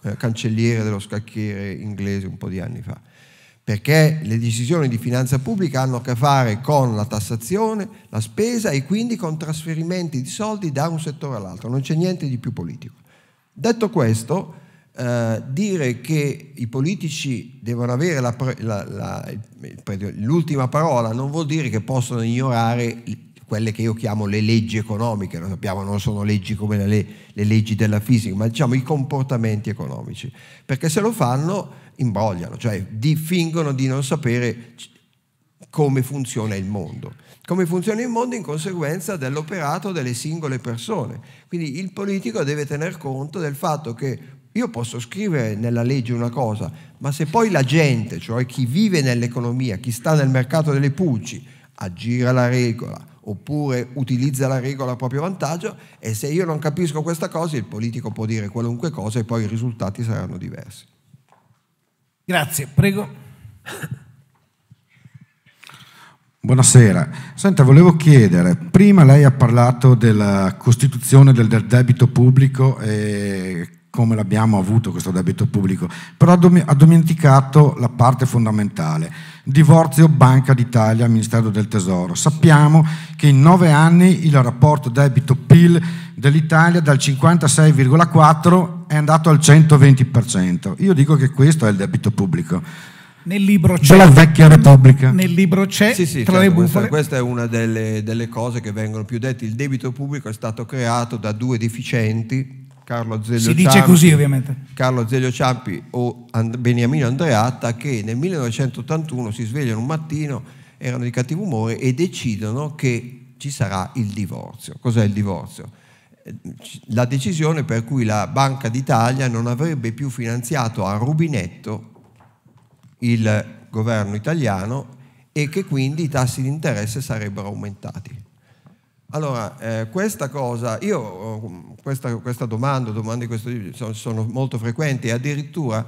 eh, cancelliere dello scacchiere inglese un po' di anni fa, perché le decisioni di finanza pubblica hanno a che fare con la tassazione, la spesa e quindi con trasferimenti di soldi da un settore all'altro, non c'è niente di più politico. Detto questo, eh, dire che i politici devono avere l'ultima parola non vuol dire che possono ignorare quelle che io chiamo le leggi economiche, lo sappiamo non sono leggi come le, le leggi della fisica, ma diciamo i comportamenti economici, perché se lo fanno imbrogliano, cioè di, fingono di non sapere come funziona il mondo, come funziona il mondo in conseguenza dell'operato delle singole persone. Quindi il politico deve tener conto del fatto che io posso scrivere nella legge una cosa, ma se poi la gente, cioè chi vive nell'economia, chi sta nel mercato delle pulci, aggira la regola, oppure utilizza la regola a proprio vantaggio e se io non capisco questa cosa il politico può dire qualunque cosa e poi i risultati saranno diversi. Grazie, prego. Buonasera, senta volevo chiedere, prima lei ha parlato della costituzione del, debito pubblico e come l'abbiamo avuto questo debito pubblico, però ha, ha dimenticato la parte fondamentale, Divorzio Banca d'Italia, Ministero del Tesoro. Sappiamo che in nove anni il rapporto debito-PIL dell'Italia dal 56,4 è andato al 120%. Io dico che questo è il debito pubblico. Nel libro c'è, della vecchia Repubblica. Nel libro c'è, sì, sì, tra certo, le bufale. Questa, è una delle, delle cose che vengono più dette. Il debito pubblico è stato creato da due deficienti, Carlo Azeglio si dice Ciampi, così ovviamente. Carlo Azeglio Ciampi o And- Beniamino Andreatta che nel 1981 si svegliano un mattino, erano di cattivo umore e decidono che ci sarà il divorzio. Cos'è il divorzio? Eh, la decisione per cui la Banca d'Italia non avrebbe più finanziato a rubinetto il governo italiano e che quindi i tassi di interesse sarebbero aumentati. Allora, eh, questa cosa, io questa, questa domanda, domande di questo tipo sono, sono molto frequenti e addirittura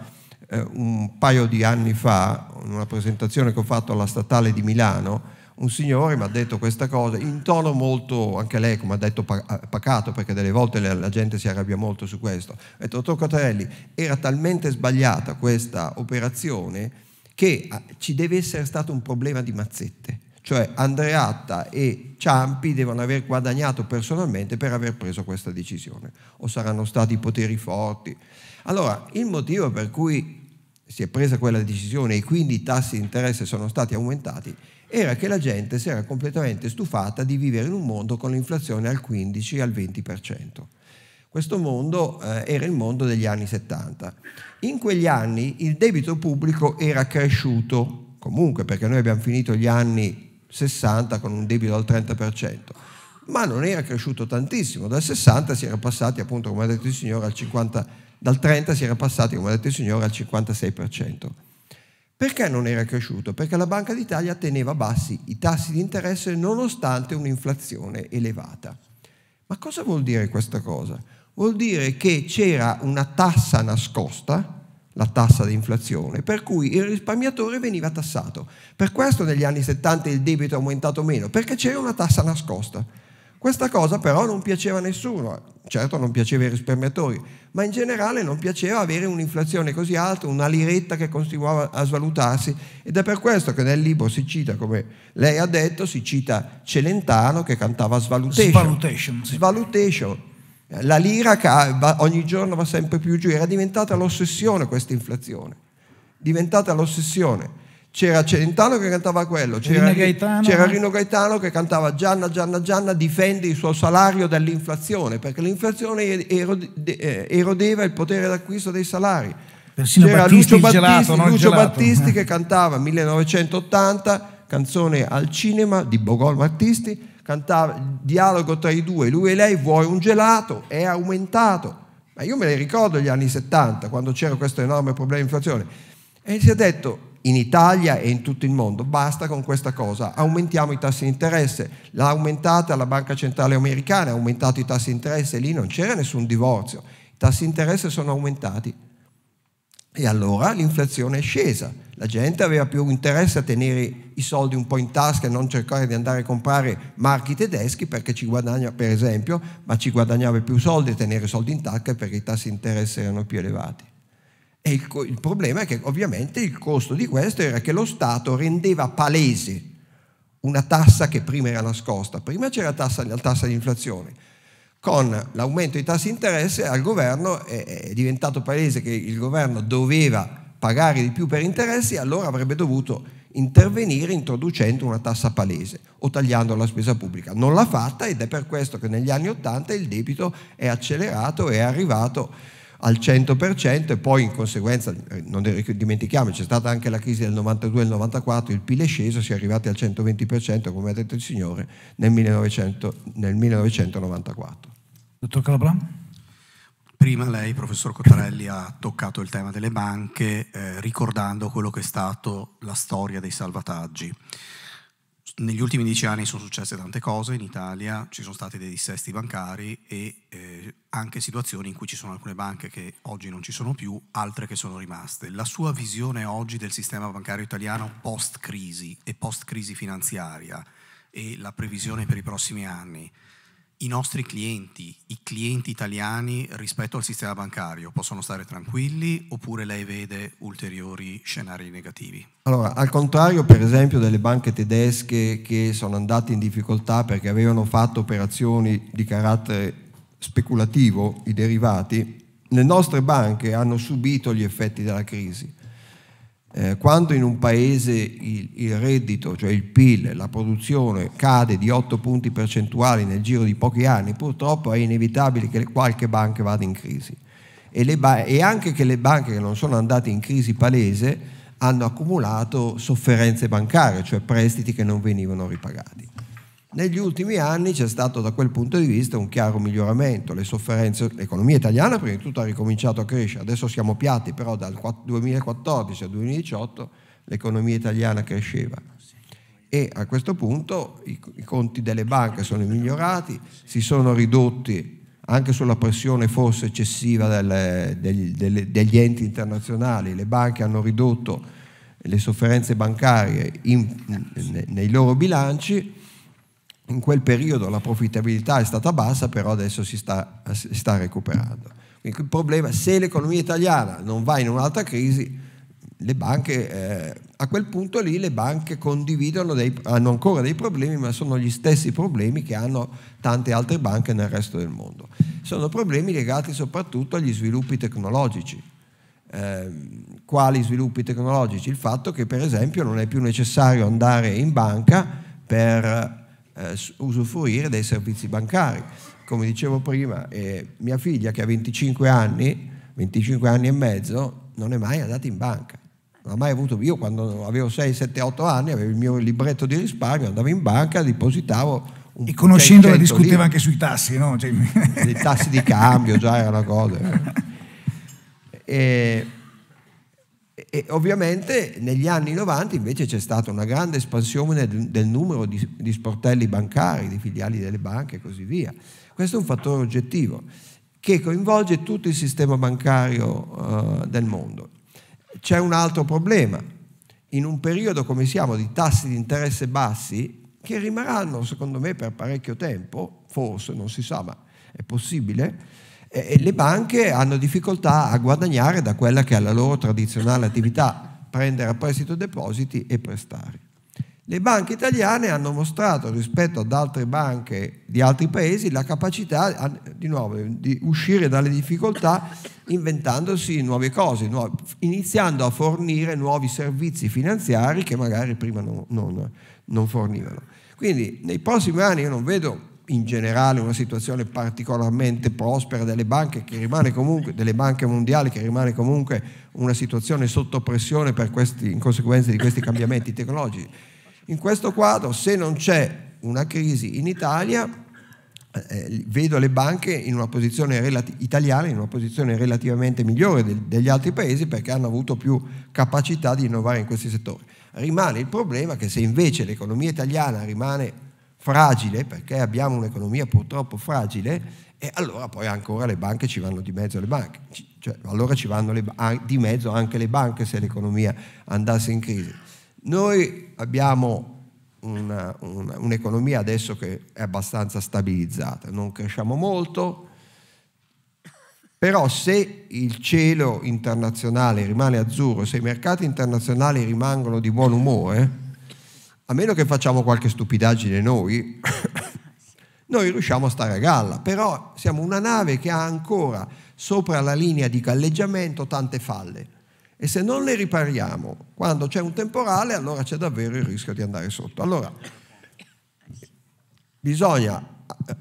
eh, un paio di anni fa, in una presentazione che ho fatto alla Statale di Milano, un signore mi ha detto questa cosa in tono molto, anche lei come ha detto, eh, pacato, perché delle volte la gente si arrabbia molto su questo. Ha detto, dottor Cottarelli, era talmente sbagliata questa operazione che ah, ci deve essere stato un problema di mazzette cioè Andreatta e Ciampi devono aver guadagnato personalmente per aver preso questa decisione, o saranno stati poteri forti. Allora, il motivo per cui si è presa quella decisione e quindi i tassi di interesse sono stati aumentati era che la gente si era completamente stufata di vivere in un mondo con l'inflazione al 15 al 20%. Questo mondo eh, era il mondo degli anni 70. In quegli anni il debito pubblico era cresciuto, comunque perché noi abbiamo finito gli anni 60 con un debito al 30%, ma non era cresciuto tantissimo, dal 60 si era passati appunto, come ha detto il signore, al 50, dal 30 si era passati, come ha detto il signore, al 56%. Perché non era cresciuto? Perché la Banca d'Italia teneva bassi i tassi di interesse nonostante un'inflazione elevata. Ma cosa vuol dire questa cosa? Vuol dire che c'era una tassa nascosta, la tassa di inflazione, per cui il risparmiatore veniva tassato. Per questo negli anni 70 il debito è aumentato meno, perché c'era una tassa nascosta. Questa cosa però non piaceva a nessuno, certo non piaceva ai risparmiatori, ma in generale non piaceva avere un'inflazione così alta, una liretta che continuava a svalutarsi ed è per questo che nel libro si cita, come lei ha detto, si cita Celentano che cantava Svalutation. Svalutation, sì. Svalutation la lira ogni giorno va sempre più giù, era diventata l'ossessione questa inflazione, diventata l'ossessione. C'era Celentano che cantava quello, c'era Rino, Gaetano, c'era Rino Gaetano che cantava Gianna, Gianna, Gianna difende il suo salario dall'inflazione, perché l'inflazione eh, erodeva il potere d'acquisto dei salari. Persino c'era Battisti, Lucio, Battisti, gelato, Lucio Battisti, eh. che cantava 1980, canzone al cinema di Bogol Battisti, cantava il dialogo tra i due, lui e lei vuoi un gelato, è aumentato. Ma io me ne ricordo gli anni 70, quando c'era questo enorme problema di inflazione. E si è detto, in Italia e in tutto il mondo, basta con questa cosa, aumentiamo i tassi di interesse. L'ha aumentata la Banca Centrale Americana, ha aumentato i tassi di interesse, lì non c'era nessun divorzio. I tassi di interesse sono aumentati e allora l'inflazione è scesa, la gente aveva più interesse a tenere i soldi un po' in tasca e non cercare di andare a comprare marchi tedeschi perché ci guadagna, per esempio, ma ci guadagnava più soldi a tenere i soldi in tasca perché i tassi di interesse erano più elevati. E il, il problema è che ovviamente il costo di questo era che lo Stato rendeva palese una tassa che prima era nascosta, prima c'era la tassa, la tassa di inflazione, con l'aumento dei tassi di interesse al governo eh, eh, è, diventato palese che il governo doveva pagare di più per interessi, allora avrebbe dovuto intervenire introducendo una tassa palese o tagliando la spesa pubblica. Non l'ha fatta ed è per questo che negli anni 80 il debito è accelerato e è arrivato al 100% e poi in conseguenza, non dimentichiamo, c'è stata anche la crisi del 92 e del 94, il PIL è sceso, si è arrivati al 120% come ha detto il Signore nel, 1900, nel 1994. Dottor Calabran? Prima lei, professor Cottarelli, ha toccato il tema delle banche eh, ricordando quello che è stato la storia dei salvataggi. Negli ultimi dieci anni sono successe tante cose in Italia, ci sono stati dei dissesti bancari e eh, anche situazioni in cui ci sono alcune banche che oggi non ci sono più, altre che sono rimaste. La sua visione oggi del sistema bancario italiano post-crisi e post-crisi finanziaria e la previsione per i prossimi anni, i nostri clienti, i clienti italiani rispetto al sistema bancario possono stare tranquilli oppure lei vede ulteriori scenari negativi? Allora, al contrario per esempio delle banche tedesche che sono andate in difficoltà perché avevano fatto operazioni di carattere speculativo, i derivati, le nostre banche hanno subito gli effetti della crisi eh, quando in un paese il, il, reddito, cioè il PIL, la produzione cade di 8 punti percentuali nel giro di pochi anni, purtroppo è inevitabile che qualche banca vada in crisi. E, ba- e anche che le banche che non sono andate in crisi palese hanno accumulato sofferenze bancarie, cioè prestiti che non venivano ripagati. Negli ultimi anni c'è stato da quel punto di vista un chiaro miglioramento, le sofferenze, l'economia italiana prima di tutto ha ricominciato a crescere, adesso siamo piatti, però dal 2014 al 2018 l'economia italiana cresceva e a questo punto i, i conti delle banche sono migliorati, si sono ridotti anche sulla pressione forse eccessiva delle, degli, delle, degli enti internazionali, le banche hanno ridotto le sofferenze bancarie in, nei loro bilanci in quel periodo la profittabilità è stata bassa, però adesso si sta, si sta recuperando. Quindi il problema, è se l'economia italiana non va in un'altra crisi, le banche, eh, a quel punto lì le banche condividono, dei, hanno ancora dei problemi, ma sono gli stessi problemi che hanno tante altre banche nel resto del mondo. Sono problemi legati soprattutto agli sviluppi tecnologici. Eh, quali sviluppi tecnologici? Il fatto che per esempio non è più necessario andare in banca per eh, usufruire dei servizi bancari. Come dicevo prima, eh, mia figlia che ha 25 anni, 25 anni e mezzo, non è mai andata in banca. Non ha mai avuto, io quando avevo 6, 7, 8 anni avevo il mio libretto di risparmio, andavo in banca, depositavo un E conoscendola discuteva lire. anche sui tassi, no? Cioè... I tassi di cambio già era una cosa. E, eh, e ovviamente negli anni 90 invece c'è stata una grande espansione del, numero di, di, sportelli bancari, di filiali delle banche e così via. Questo è un fattore oggettivo che coinvolge tutto il sistema bancario uh, del mondo. C'è un altro problema. In un periodo come siamo di tassi di interesse bassi, che rimarranno secondo me per parecchio tempo, forse non si sa, ma è possibile, e le banche hanno difficoltà a guadagnare da quella che è la loro tradizionale attività, prendere a prestito depositi e prestare. Le banche italiane hanno mostrato rispetto ad altre banche di altri paesi la capacità di, nuovo, di uscire dalle difficoltà inventandosi nuove cose, nuove, iniziando a fornire nuovi servizi finanziari che magari prima non, non, non fornivano. Quindi nei prossimi anni io non vedo in generale una situazione particolarmente prospera delle banche, comunque, delle banche mondiali che rimane comunque una situazione sotto pressione questi, in conseguenza di questi cambiamenti tecnologici. In questo quadro, se non c'è una crisi in Italia, eh, eh vedo le banche in una posizione italiana in una posizione relativamente migliore de degli altri paesi perché hanno avuto più capacità di innovare in questi settori. Rimane il problema che se invece l'economia italiana rimane fragile, perché abbiamo un'economia purtroppo fragile, e allora poi ancora le banche ci vanno di mezzo le banche, cioè, allora ci vanno le, di mezzo anche le banche se l'economia andasse in crisi. Noi abbiamo una, una, un'economia adesso che è abbastanza stabilizzata, non cresciamo molto, però se il cielo internazionale rimane azzurro, se i mercati internazionali rimangono di buon umore, meno che facciamo qualche stupidaggine noi, noi riusciamo a stare a galla, però siamo una nave che ha ancora sopra la linea di galleggiamento tante falle e se non le ripariamo quando c'è un temporale allora c'è davvero il rischio di andare sotto. Allora bisogna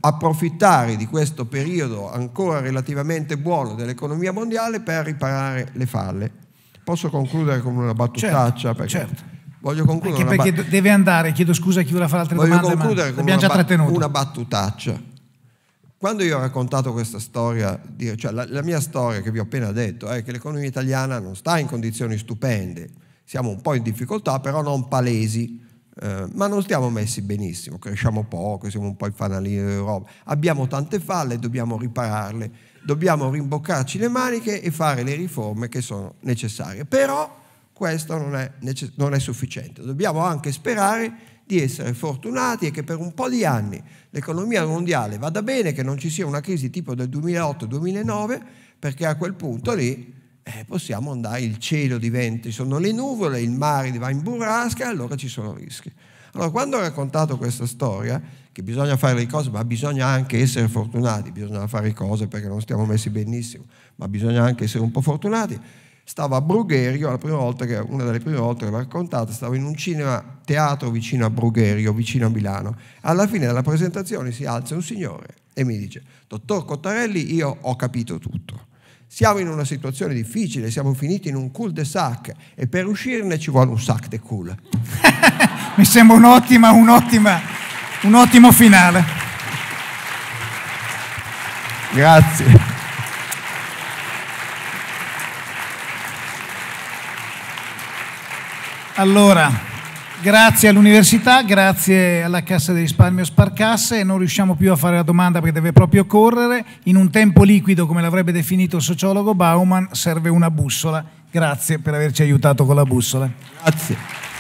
approfittare di questo periodo ancora relativamente buono dell'economia mondiale per riparare le falle. Posso concludere con una battutaccia? Certo, perché... certo. Voglio concludere. Anche perché deve andare, chiedo scusa a chi vuole fare altre Voglio domande. Voglio concludere con una, bat una, battutaccia. Quando io ho raccontato questa storia, cioè la, la, mia storia che vi ho appena detto è che l'economia italiana non sta in condizioni stupende, siamo un po' in difficoltà, però non palesi, eh, ma non stiamo messi benissimo, cresciamo poco, siamo un po' il fanalino d'Europa, abbiamo tante falle, dobbiamo ripararle, dobbiamo rimboccarci le maniche e fare le riforme che sono necessarie. Però questo non è, necess- non è sufficiente. Dobbiamo anche sperare di essere fortunati e che per un po' di anni l'economia mondiale vada bene, che non ci sia una crisi tipo del 2008-2009, perché a quel punto lì eh, possiamo andare, il cielo diventa, ci sono le nuvole, il mare va in burrasca, e allora ci sono rischi. Allora, quando ho raccontato questa storia, che bisogna fare le cose, ma bisogna anche essere fortunati, bisogna fare cose perché non stiamo messi benissimo, ma bisogna anche essere un po' fortunati, Stavo a Brugherio, la prima volta che, una delle prime volte che l'ho raccontata, stavo in un cinema teatro vicino a Brugherio, vicino a Milano. Alla fine della presentazione si alza un signore e mi dice, dottor Cottarelli, io ho capito tutto. Siamo in una situazione difficile, siamo finiti in un cul-de-sac e per uscirne ci vuole un sac de cul. mi sembra un'ottima, un'ottima, un ottimo finale. Grazie. Allora, grazie all'università, grazie alla Cassa del risparmio Sparcasse, non riusciamo più a fare la domanda perché deve proprio correre, in un tempo liquido come l'avrebbe definito il sociologo Bauman serve una bussola, grazie per averci aiutato con la bussola. Grazie.